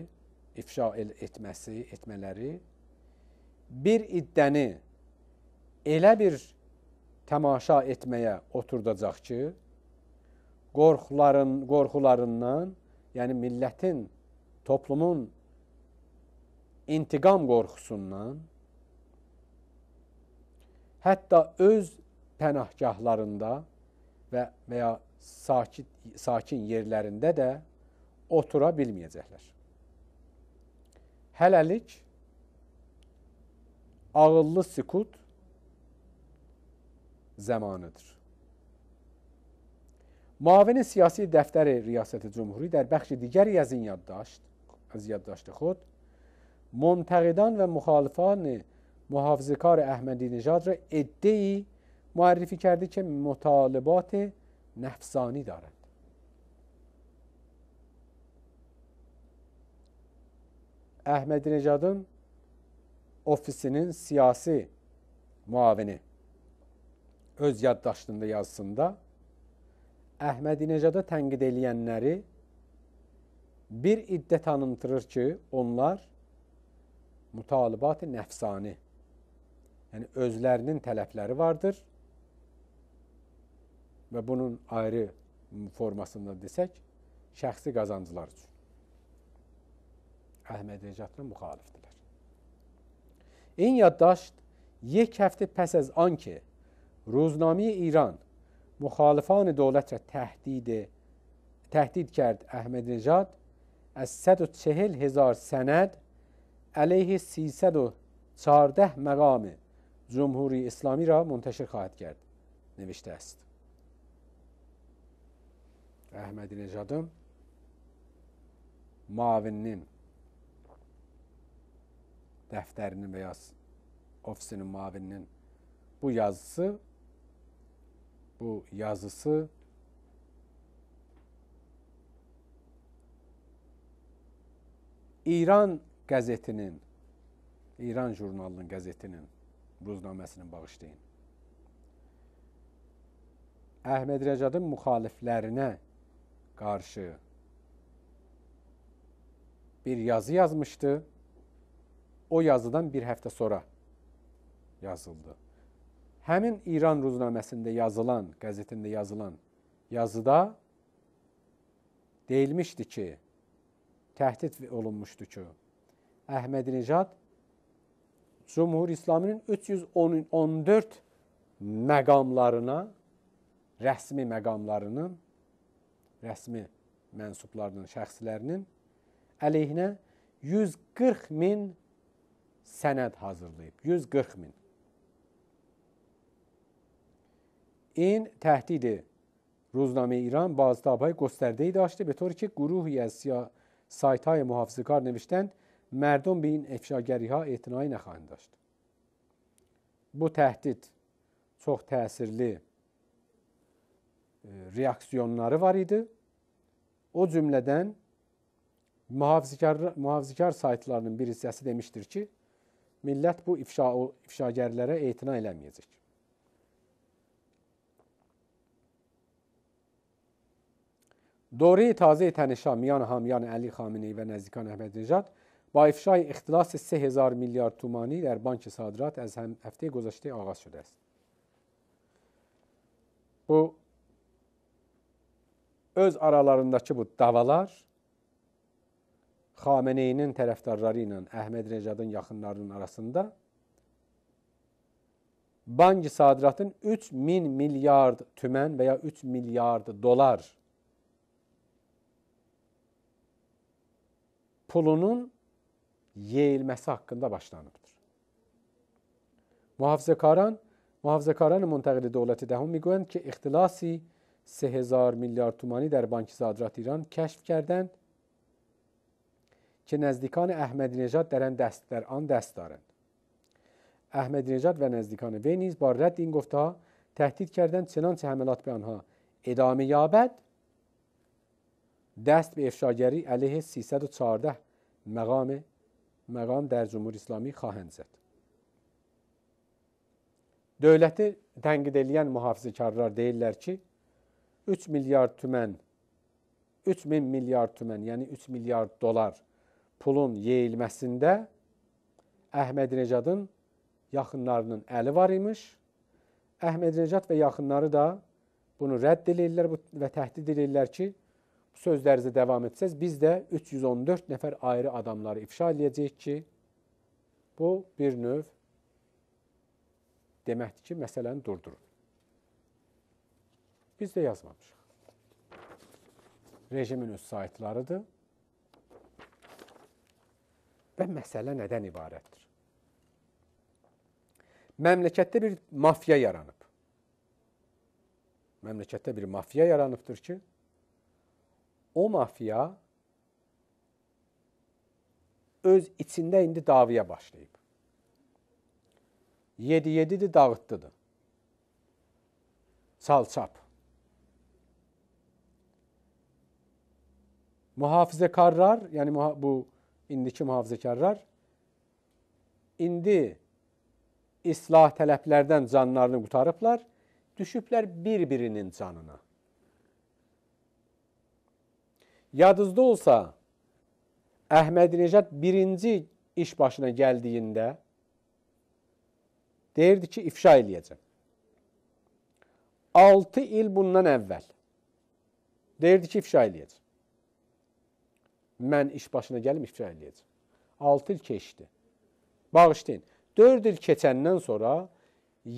ifşa etməsi, etmələri bir iddəni elə bir tamaşa etməyə oturdacaq ki, qorxuların, qorxularından, yəni millətin, toplumun intiqam qorxusundan Hətta öz pənahgahlarında və və ya sakit sakin yerlərində də otura bilməyəcəklər. Hələlik ağıllı sükut zamanıdır. Muavin siyasi dəftəri riyasəti cümhuri در بخش دیگری از این یادداشت از یادداشت خود منتقدان و مخالفان محافظه کار احمدی نژاد را ادعی معرفی کرده که مطالبات نفسانی دارند Əhməd Necadın ofisinin siyasi muavini öz yaddaşında yazısında Əhməd Necada tənqid eləyənləri bir iddə tanıtırır ki, onlar mütalibat-ı nəfsani Yəni özlərinin tələbləri vardır və bunun ayrı formasında desək, şəxsi qazancılar üçün. Əhmədiyyatla müxalifdirlər. İn yaddaşt یک هفته پس از آنکه روزنامه ایران مخالفان دولت را تهدید تهدید کرد احمد نژاد از 140 هزار سند علیه 314 مقام جمهوری اسلامی را منتشر خواهد کرد نوشته است احمدی نژادم muavininin dəftərinin və ya ofisinin muavininin bu yazısı bu yazısı İran qəzetinin İran jurnalının qəzetinin ruznaməsini bağışlayın. Əhməd Rəcadın müxaliflərinə qarşı bir yazı yazmışdı. O yazıdan bir həftə sonra yazıldı. Həmin İran ruznaməsində yazılan, qəzetində yazılan yazıda deyilmişdi ki, təhdid olunmuşdu ki, Əhməd Necad Cumhur İslaminin 314 məqamlarına, rəsmi məqamlarının, rəsmi mənsublarının, şəxslərinin əleyhinə 140 min sənəd hazırlayıb. 140 min. این تهدید روزنامه ایران بازتاب های گسترده ای داشته به طوری که گروهی از سایت های محافظه کار نوشتند مردم به این افشاگری ها اعتنایی نخواهند داشت bu təhdid çox təsirli reaksiyonları var idi. O cümlədən mühafizkar mühafizkar saytlarının bir hissəsi demişdir ki, millət bu ifşa ifşagərlərə etina eləməyəcək. Dori Taze Tənişa, Miyan Hamyan, Əli Xamini və Nəzdikan Əhmədnejad با افشای اختلاس 3000 میلیارد تومانی در بانک صادرات از هم هفته گذشته آغاز شده است. Bu öz aralarındakı bu davalar Xameneyinin tərəfdarları ilə Əhməd Rəcadın yaxınlarının arasında bank sadiratın 3000 milyard tümen veya 3 milyard dolar pulunun yeğilmesi hakkında başlanıbdır. محافظکاران کاران منتقل دولت دهم میگویند که اختلاسی 3000 میلیارد تومانی در بانک صادرات ایران کشف کردند که نزدیکان احمدی نژاد در آن دست در آن دست دارند احمدی نژاد و نزدیکان وی نیز با رد این گفتها تهدید کردند چنانچه حملات به آنها ادامه یابد دست به افشاگری علیه 314 مقام məqam در Cumhur İslami xahənd zət. Dövləti tənqid edən mühafizəkarlar deyirlər ki, 3 milyard tümən 3000 milyard tümən, yəni 3 milyard dolar pulun yeyilməsində Əhmədinecadın yaxınlarının əli var imiş. Əhmədinecad və yaxınları da bunu rədd eləyirlər və təhdid eləyirlər ki, Bu sözlərinizə davam etsəz, biz də 314 nəfər ayrı adamları ifşa edəcəyik ki, bu bir növ deməkdir ki, məsələni durdurun. Biz də yazmamışıq. Rejimin öz saytlarıdır və məsələ nədən ibarətdir? Məmləkətdə bir mafiya yaranıb. Məmləkətdə bir mafiya yaranıbdır ki, o mafya öz içində indi davaya başlayıb. 7-7-dir, dağıtdıdır. Salçap. Mühafizəkarlar, yəni müha bu indiki mühafizəkarlar indi islah tələblərdən canlarını qutarıblar, düşüblər bir-birinin canına. Yadınızda olsa, Əhmədinəcəd birinci iş başına gəldiyində deyirdi ki, ifşa eləyəcəm. 6 il bundan əvvəl deyirdi ki, ifşa eləyəcəm. Mən iş başına gəlim, ifşa eləyəcəm. 6 il keçdi. Bağışlayın. 4 il keçəndən sonra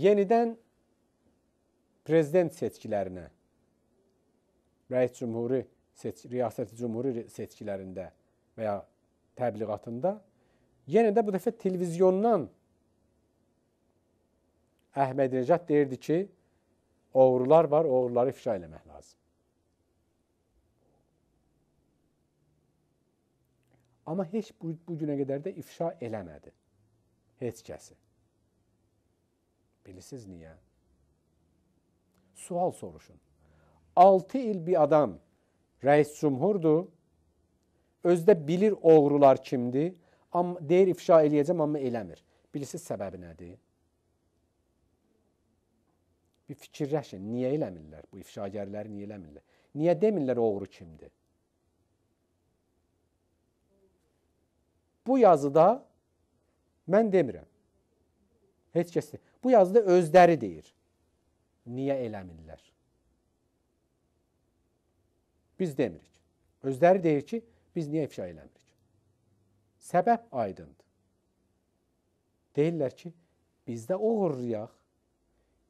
yenidən prezident seçkilərinə, rəis cümhuri seç riyasət cümhuri seçkilərində və ya təbliğatında yenə də bu dəfə televiziyondan Əhməd Rəcəd deyirdi ki, oğrular var, oğruları ifşa eləmək lazım. Amma heç bu, bu günə qədər də ifşa eləmədi heç kəsi. Bilirsiniz niyə? Sual soruşun. 6 il bir adam Reis cumhurdu. Özdə bilir oğrular kimdir, amma deyir ifşa eləyəcəm, amma eləmir. Bilirsiniz səbəbi nədir? Bir fikirləşin, niyə eləmirlər? Bu ifşagərləri niyə eləmirlər? Niyə demirlər oğru kimdir? Bu yazıda mən demirəm. Heç kəs deyil. Bu yazıda özləri deyir. Niyə eləmirlər? Biz demirik. Özləri deyir ki, biz niyə ifşa eləmirik? Səbəb aydındır. Deyirlər ki, biz də oğurlayaq.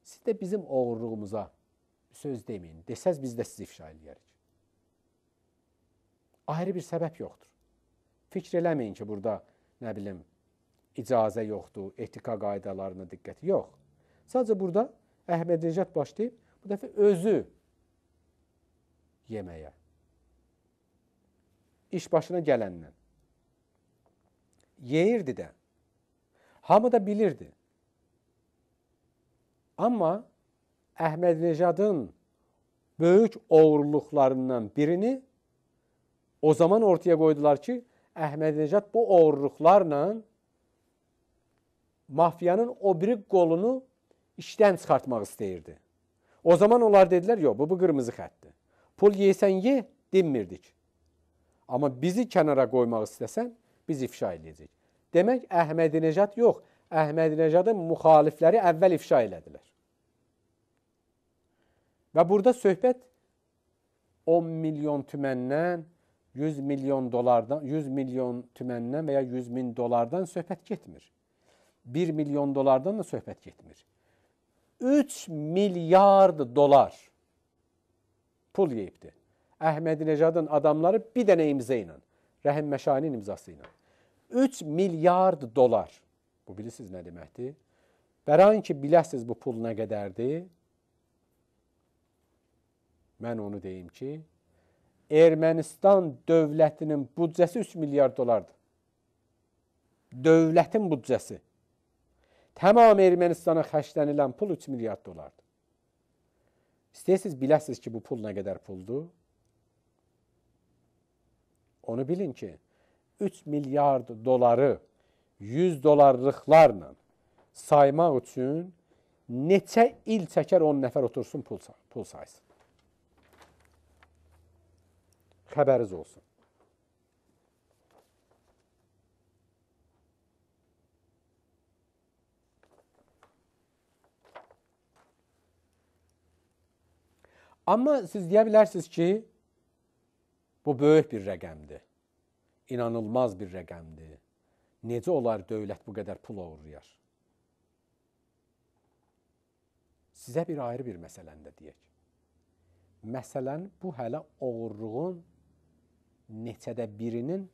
Siz də bizim oğurluğumuza söz deməyin. Desəz biz də sizi ifşa eləyərik. Ayrı bir səbəb yoxdur. Fikr eləməyin ki, burada nə bilim icazə yoxdur, etika qaydalarına diqqət yox. Sadəcə burada Əhməd Rəcəb başlayıb bu dəfə özü yeməyə. İş başına gələndən. Yeyirdi də. Hamı da bilirdi. Amma Əhmədinecadın böyük oğurluqlarından birini o zaman ortaya qoydular ki, Əhmədinecad bu oğurluqlarla mafiyanın o biri qolunu işdən çıxartmaq istəyirdi. O zaman onlar dedilər, yox, bu, bu qırmızı xətt. Pul yeysən ye demirdik. Amma bizi kənara qoymaq istəsən, biz ifşa edəcəyik. Demək Əhmədinəcad yox, Əhmədinəcadın müxalifləri əvvəl ifşa elədilər. Və burada söhbət 10 milyon tüməndən 100 milyon dolardan 100 milyon tüməndən və ya 100 min dolardan söhbət getmir. 1 milyon dolardan da söhbət getmir. 3 milyard dolar pul yeyibdi. Əhmədinecadın adamları bir dənə imza ilə, Rəhim Məşaninin imzası ilə 3 milyard dolar. Bu bilirsiniz nə deməkdir? Bəran ki, biləsiz bu pul nə qədərdir? Mən onu deyim ki, Ermənistan dövlətinin büdcəsi 3 milyard dolardır. Dövlətin büdcəsi. Tamam Ermənistana xərclənilən pul 3 milyard dolardır. İstəyirsiniz, biləsiniz ki, bu pul nə qədər puldur? Onu bilin ki, 3 milyard doları 100 dolarlıqlarla saymaq üçün neçə il çəkər 10 nəfər otursun pul, pul saysın. Xəbəriniz olsun. Amma siz deyə bilərsiniz ki, bu böyük bir rəqəmdir. İnanılmaz bir rəqəmdir. Necə olar dövlət bu qədər pul oğurlayar? Sizə bir ayrı bir məsələni də deyək. Məsələn, bu hələ oğurluğun neçədə birinin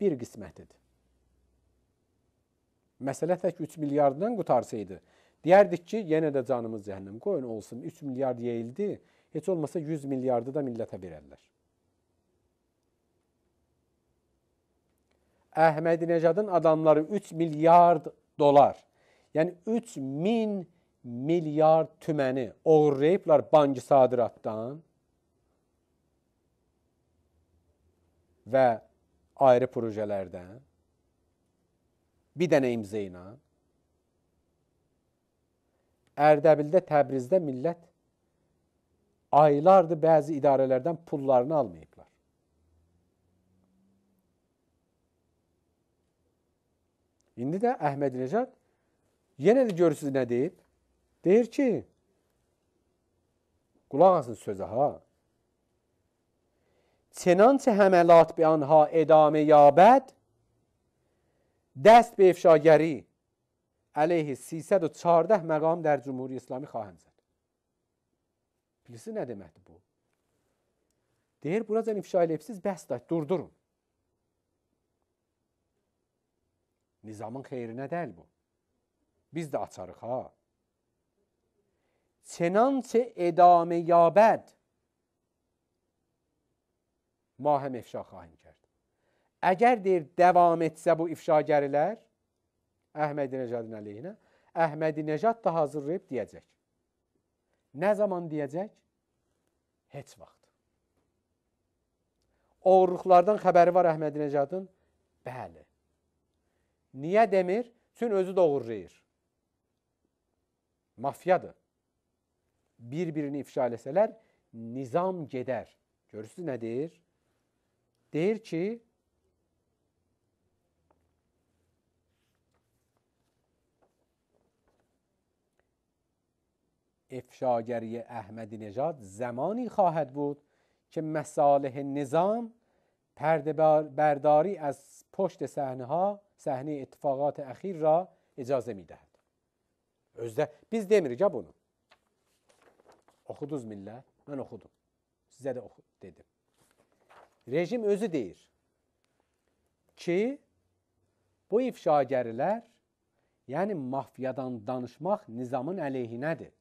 bir qismətidir. Məsələ tək 3 milyarddan qutarsaydı, deyərdik ki, yenə də canımız cəhənnəm qoyun olsun, 3 milyard yeyildi, Heç olmasa 100 milyardı da millətə verərlər. Əhmədinəcadın adamları 3 milyard dolar, yəni 3 min milyard tüməni oğurlayıblar banki sadiratdan və ayrı projelərdən bir dənə imza ilə Ərdəbildə, Təbrizdə millət aylardır bəzi idarələrdən pullarını almayıblar. İndi də Əhmədinəcad yenə də görürsünüz nə deyib? Deyir ki, qulaq asın sözə ha. Çenançə həməlat bi anha edamə yabəd dəst be ifşagəri əleyhi 314 məqam dər Cümhuri İslami xahəm zəd. Tiflisi nə deməkdir bu? Deyir, buracan ifşa eləyibsiz, bəsdir, durdurun. Nizamın xeyrinə deyil bu. Biz də açarıq ha. Çenançe edame yabəd mahem ifşa xahin kərd. Əgər deyir, dəvam etsə bu ifşagərilər Əhmədi Necadın əleyhinə, Əhmədi Necad da hazırlayıb deyəcək. Nə zaman deyəcək? Heç vaxt. Oğurluqlardan xəbəri var Əhməd Necadın? Bəli. Niyə demir? Çün özü də oğurlayır. Mafiyadır. Bir-birini ifşa eləsələr, nizam gedər. Görürsünüz nə deyir? Deyir ki, افشاگری احمدی نژاد زمانی خواهد بود که مصالح نظام پرده برداری از پشت صحنه ها صحنه اتفاقات اخیر را icazə edər. Özdə biz demirik ya bunu. Oxuduz millət, mən oxudum. Sizə də oxu dedim. Rejim özü deyir ki, bu ifşagərlər, yəni mafyadan danışmaq nizamın əleyhinədir.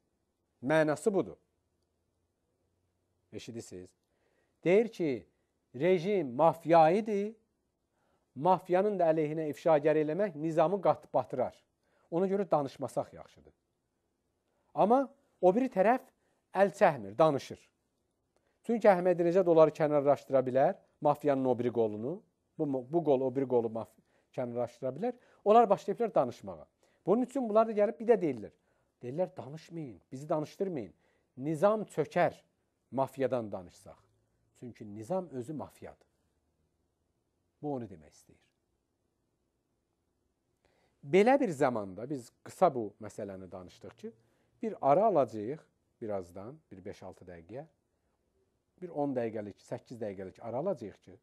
Mənası budur. Eşidirsiniz? Deyir ki, rejim mafyayıdır. Mafyanın da əleyhinə ifşagər eləmək nizamı qat batırar. Ona görə danışmasaq yaxşıdır. Amma o biri tərəf əl çəkmir, danışır. Çünki Əhməd Rəcəd onları kənarlaşdıra bilər, mafyanın o biri qolunu, bu, bu qol o biri qolu kənarlaşdıra bilər. Onlar başlayıblar danışmağa. Bunun üçün bunlar da gəlib bir də deyirlər. Deyirlər, danışmayın, bizi danışdırmayın. Nizam çökər mafiyadan danışsaq. Çünki nizam özü mafiyadır. Bu onu demək istəyir. Belə bir zamanda biz qısa bu məsələni danışdıq ki, bir ara alacağıq birazdan, bir 5-6 dəqiqə. Bir 10 dəqiqəlik, 8 dəqiqəlik ara alacağıq ki,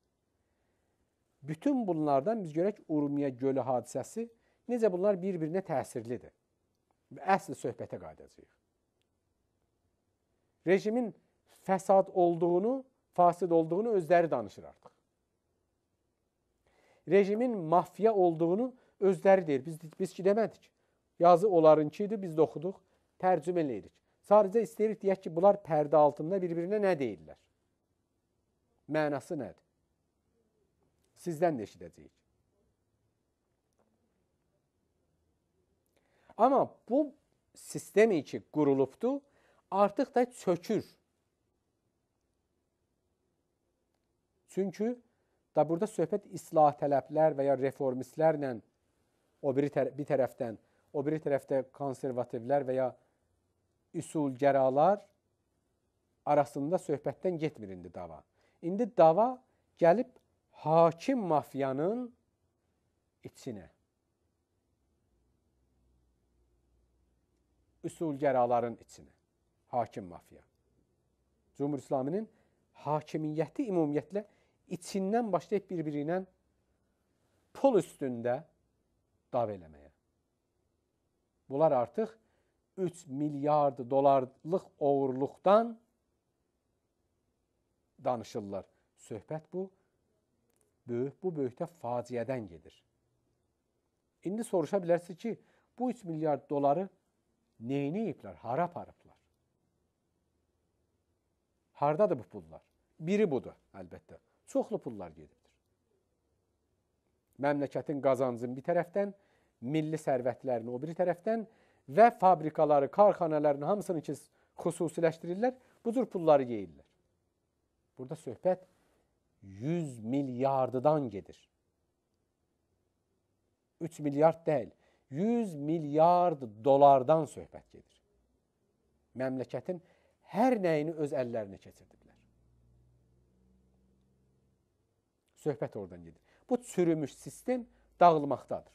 bütün bunlardan biz görək Urmiya gölü hadisəsi necə bunlar bir-birinə təsirlidir. Və əsl söhbətə qayıdacağıq. Rejimin fəsad olduğunu, fasid olduğunu özləri danışır artıq. Rejimin mafiya olduğunu özləri deyir. Biz biz ki demədik. Yazı onlarınkı idi, biz də oxuduq, tərcümə eləyirik. Sadəcə istəyirik deyək ki, bunlar pərdə altında bir-birinə nə deyirlər? Mənası nədir? Sizdən də eşidəcəyik. Amma bu sistemi ki qurulubdu, artıq da çökür. Çünki da burada söhbət islah tələblər və ya reformistlərlə o biri tər bir tərəfdən, o biri tərəfdə konservativlər və ya üsulgəralar arasında söhbətdən getmir indi dava. İndi dava gəlib hakim mafiyanın içinə. üsulgəraların içinə. Hakim mafiya. Cumhur İslaminin hakimiyyəti ümumiyyətlə içindən başlayıb bir-birinə pul üstündə dav eləməyə. Bunlar artıq 3 milyard dolarlıq oğurluqdan danışırlar. Söhbət bu böyük bu böyükdə faciədən gedir. İndi soruşa bilərsiniz ki, bu 3 milyard doları neyini yıplar? Harap haraplar. Hardadır bu pullar? Biri budur əlbəttə. Çoxlu pullar gedibdir. Məmləkətin qazancın bir tərəfdən, milli sərvətlərini o biri tərəfdən və fabrikaları, karxanaların hamısını ki xüsusiləşdirirlər, bu cür pulları yeyirlər. Burada söhbət 100 milyardıdan gedir. 3 milyard deyil. 100 milyard dolardan söhbət gedir. Məmləkətin hər nəyini öz əllərinə keçirdiblər. Söhbət oradan gedir. Bu çürümüş sistem dağılmaqdadır.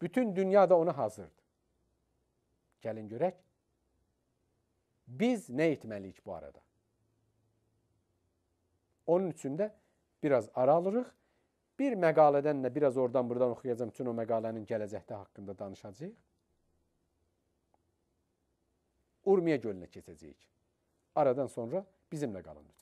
Bütün dünya da ona hazırdır. Gəlin görək. Biz nə etməliyik bu arada? Onun üçün də biraz ara alırıq Bir məqalədən də biraz oradan buradan oxuyacağam, bütün o məqalənin gələcəkdə haqqında danışacağıq. Urmiya gölünə keçəcəyik. Aradan sonra bizimlə qalın lütfen.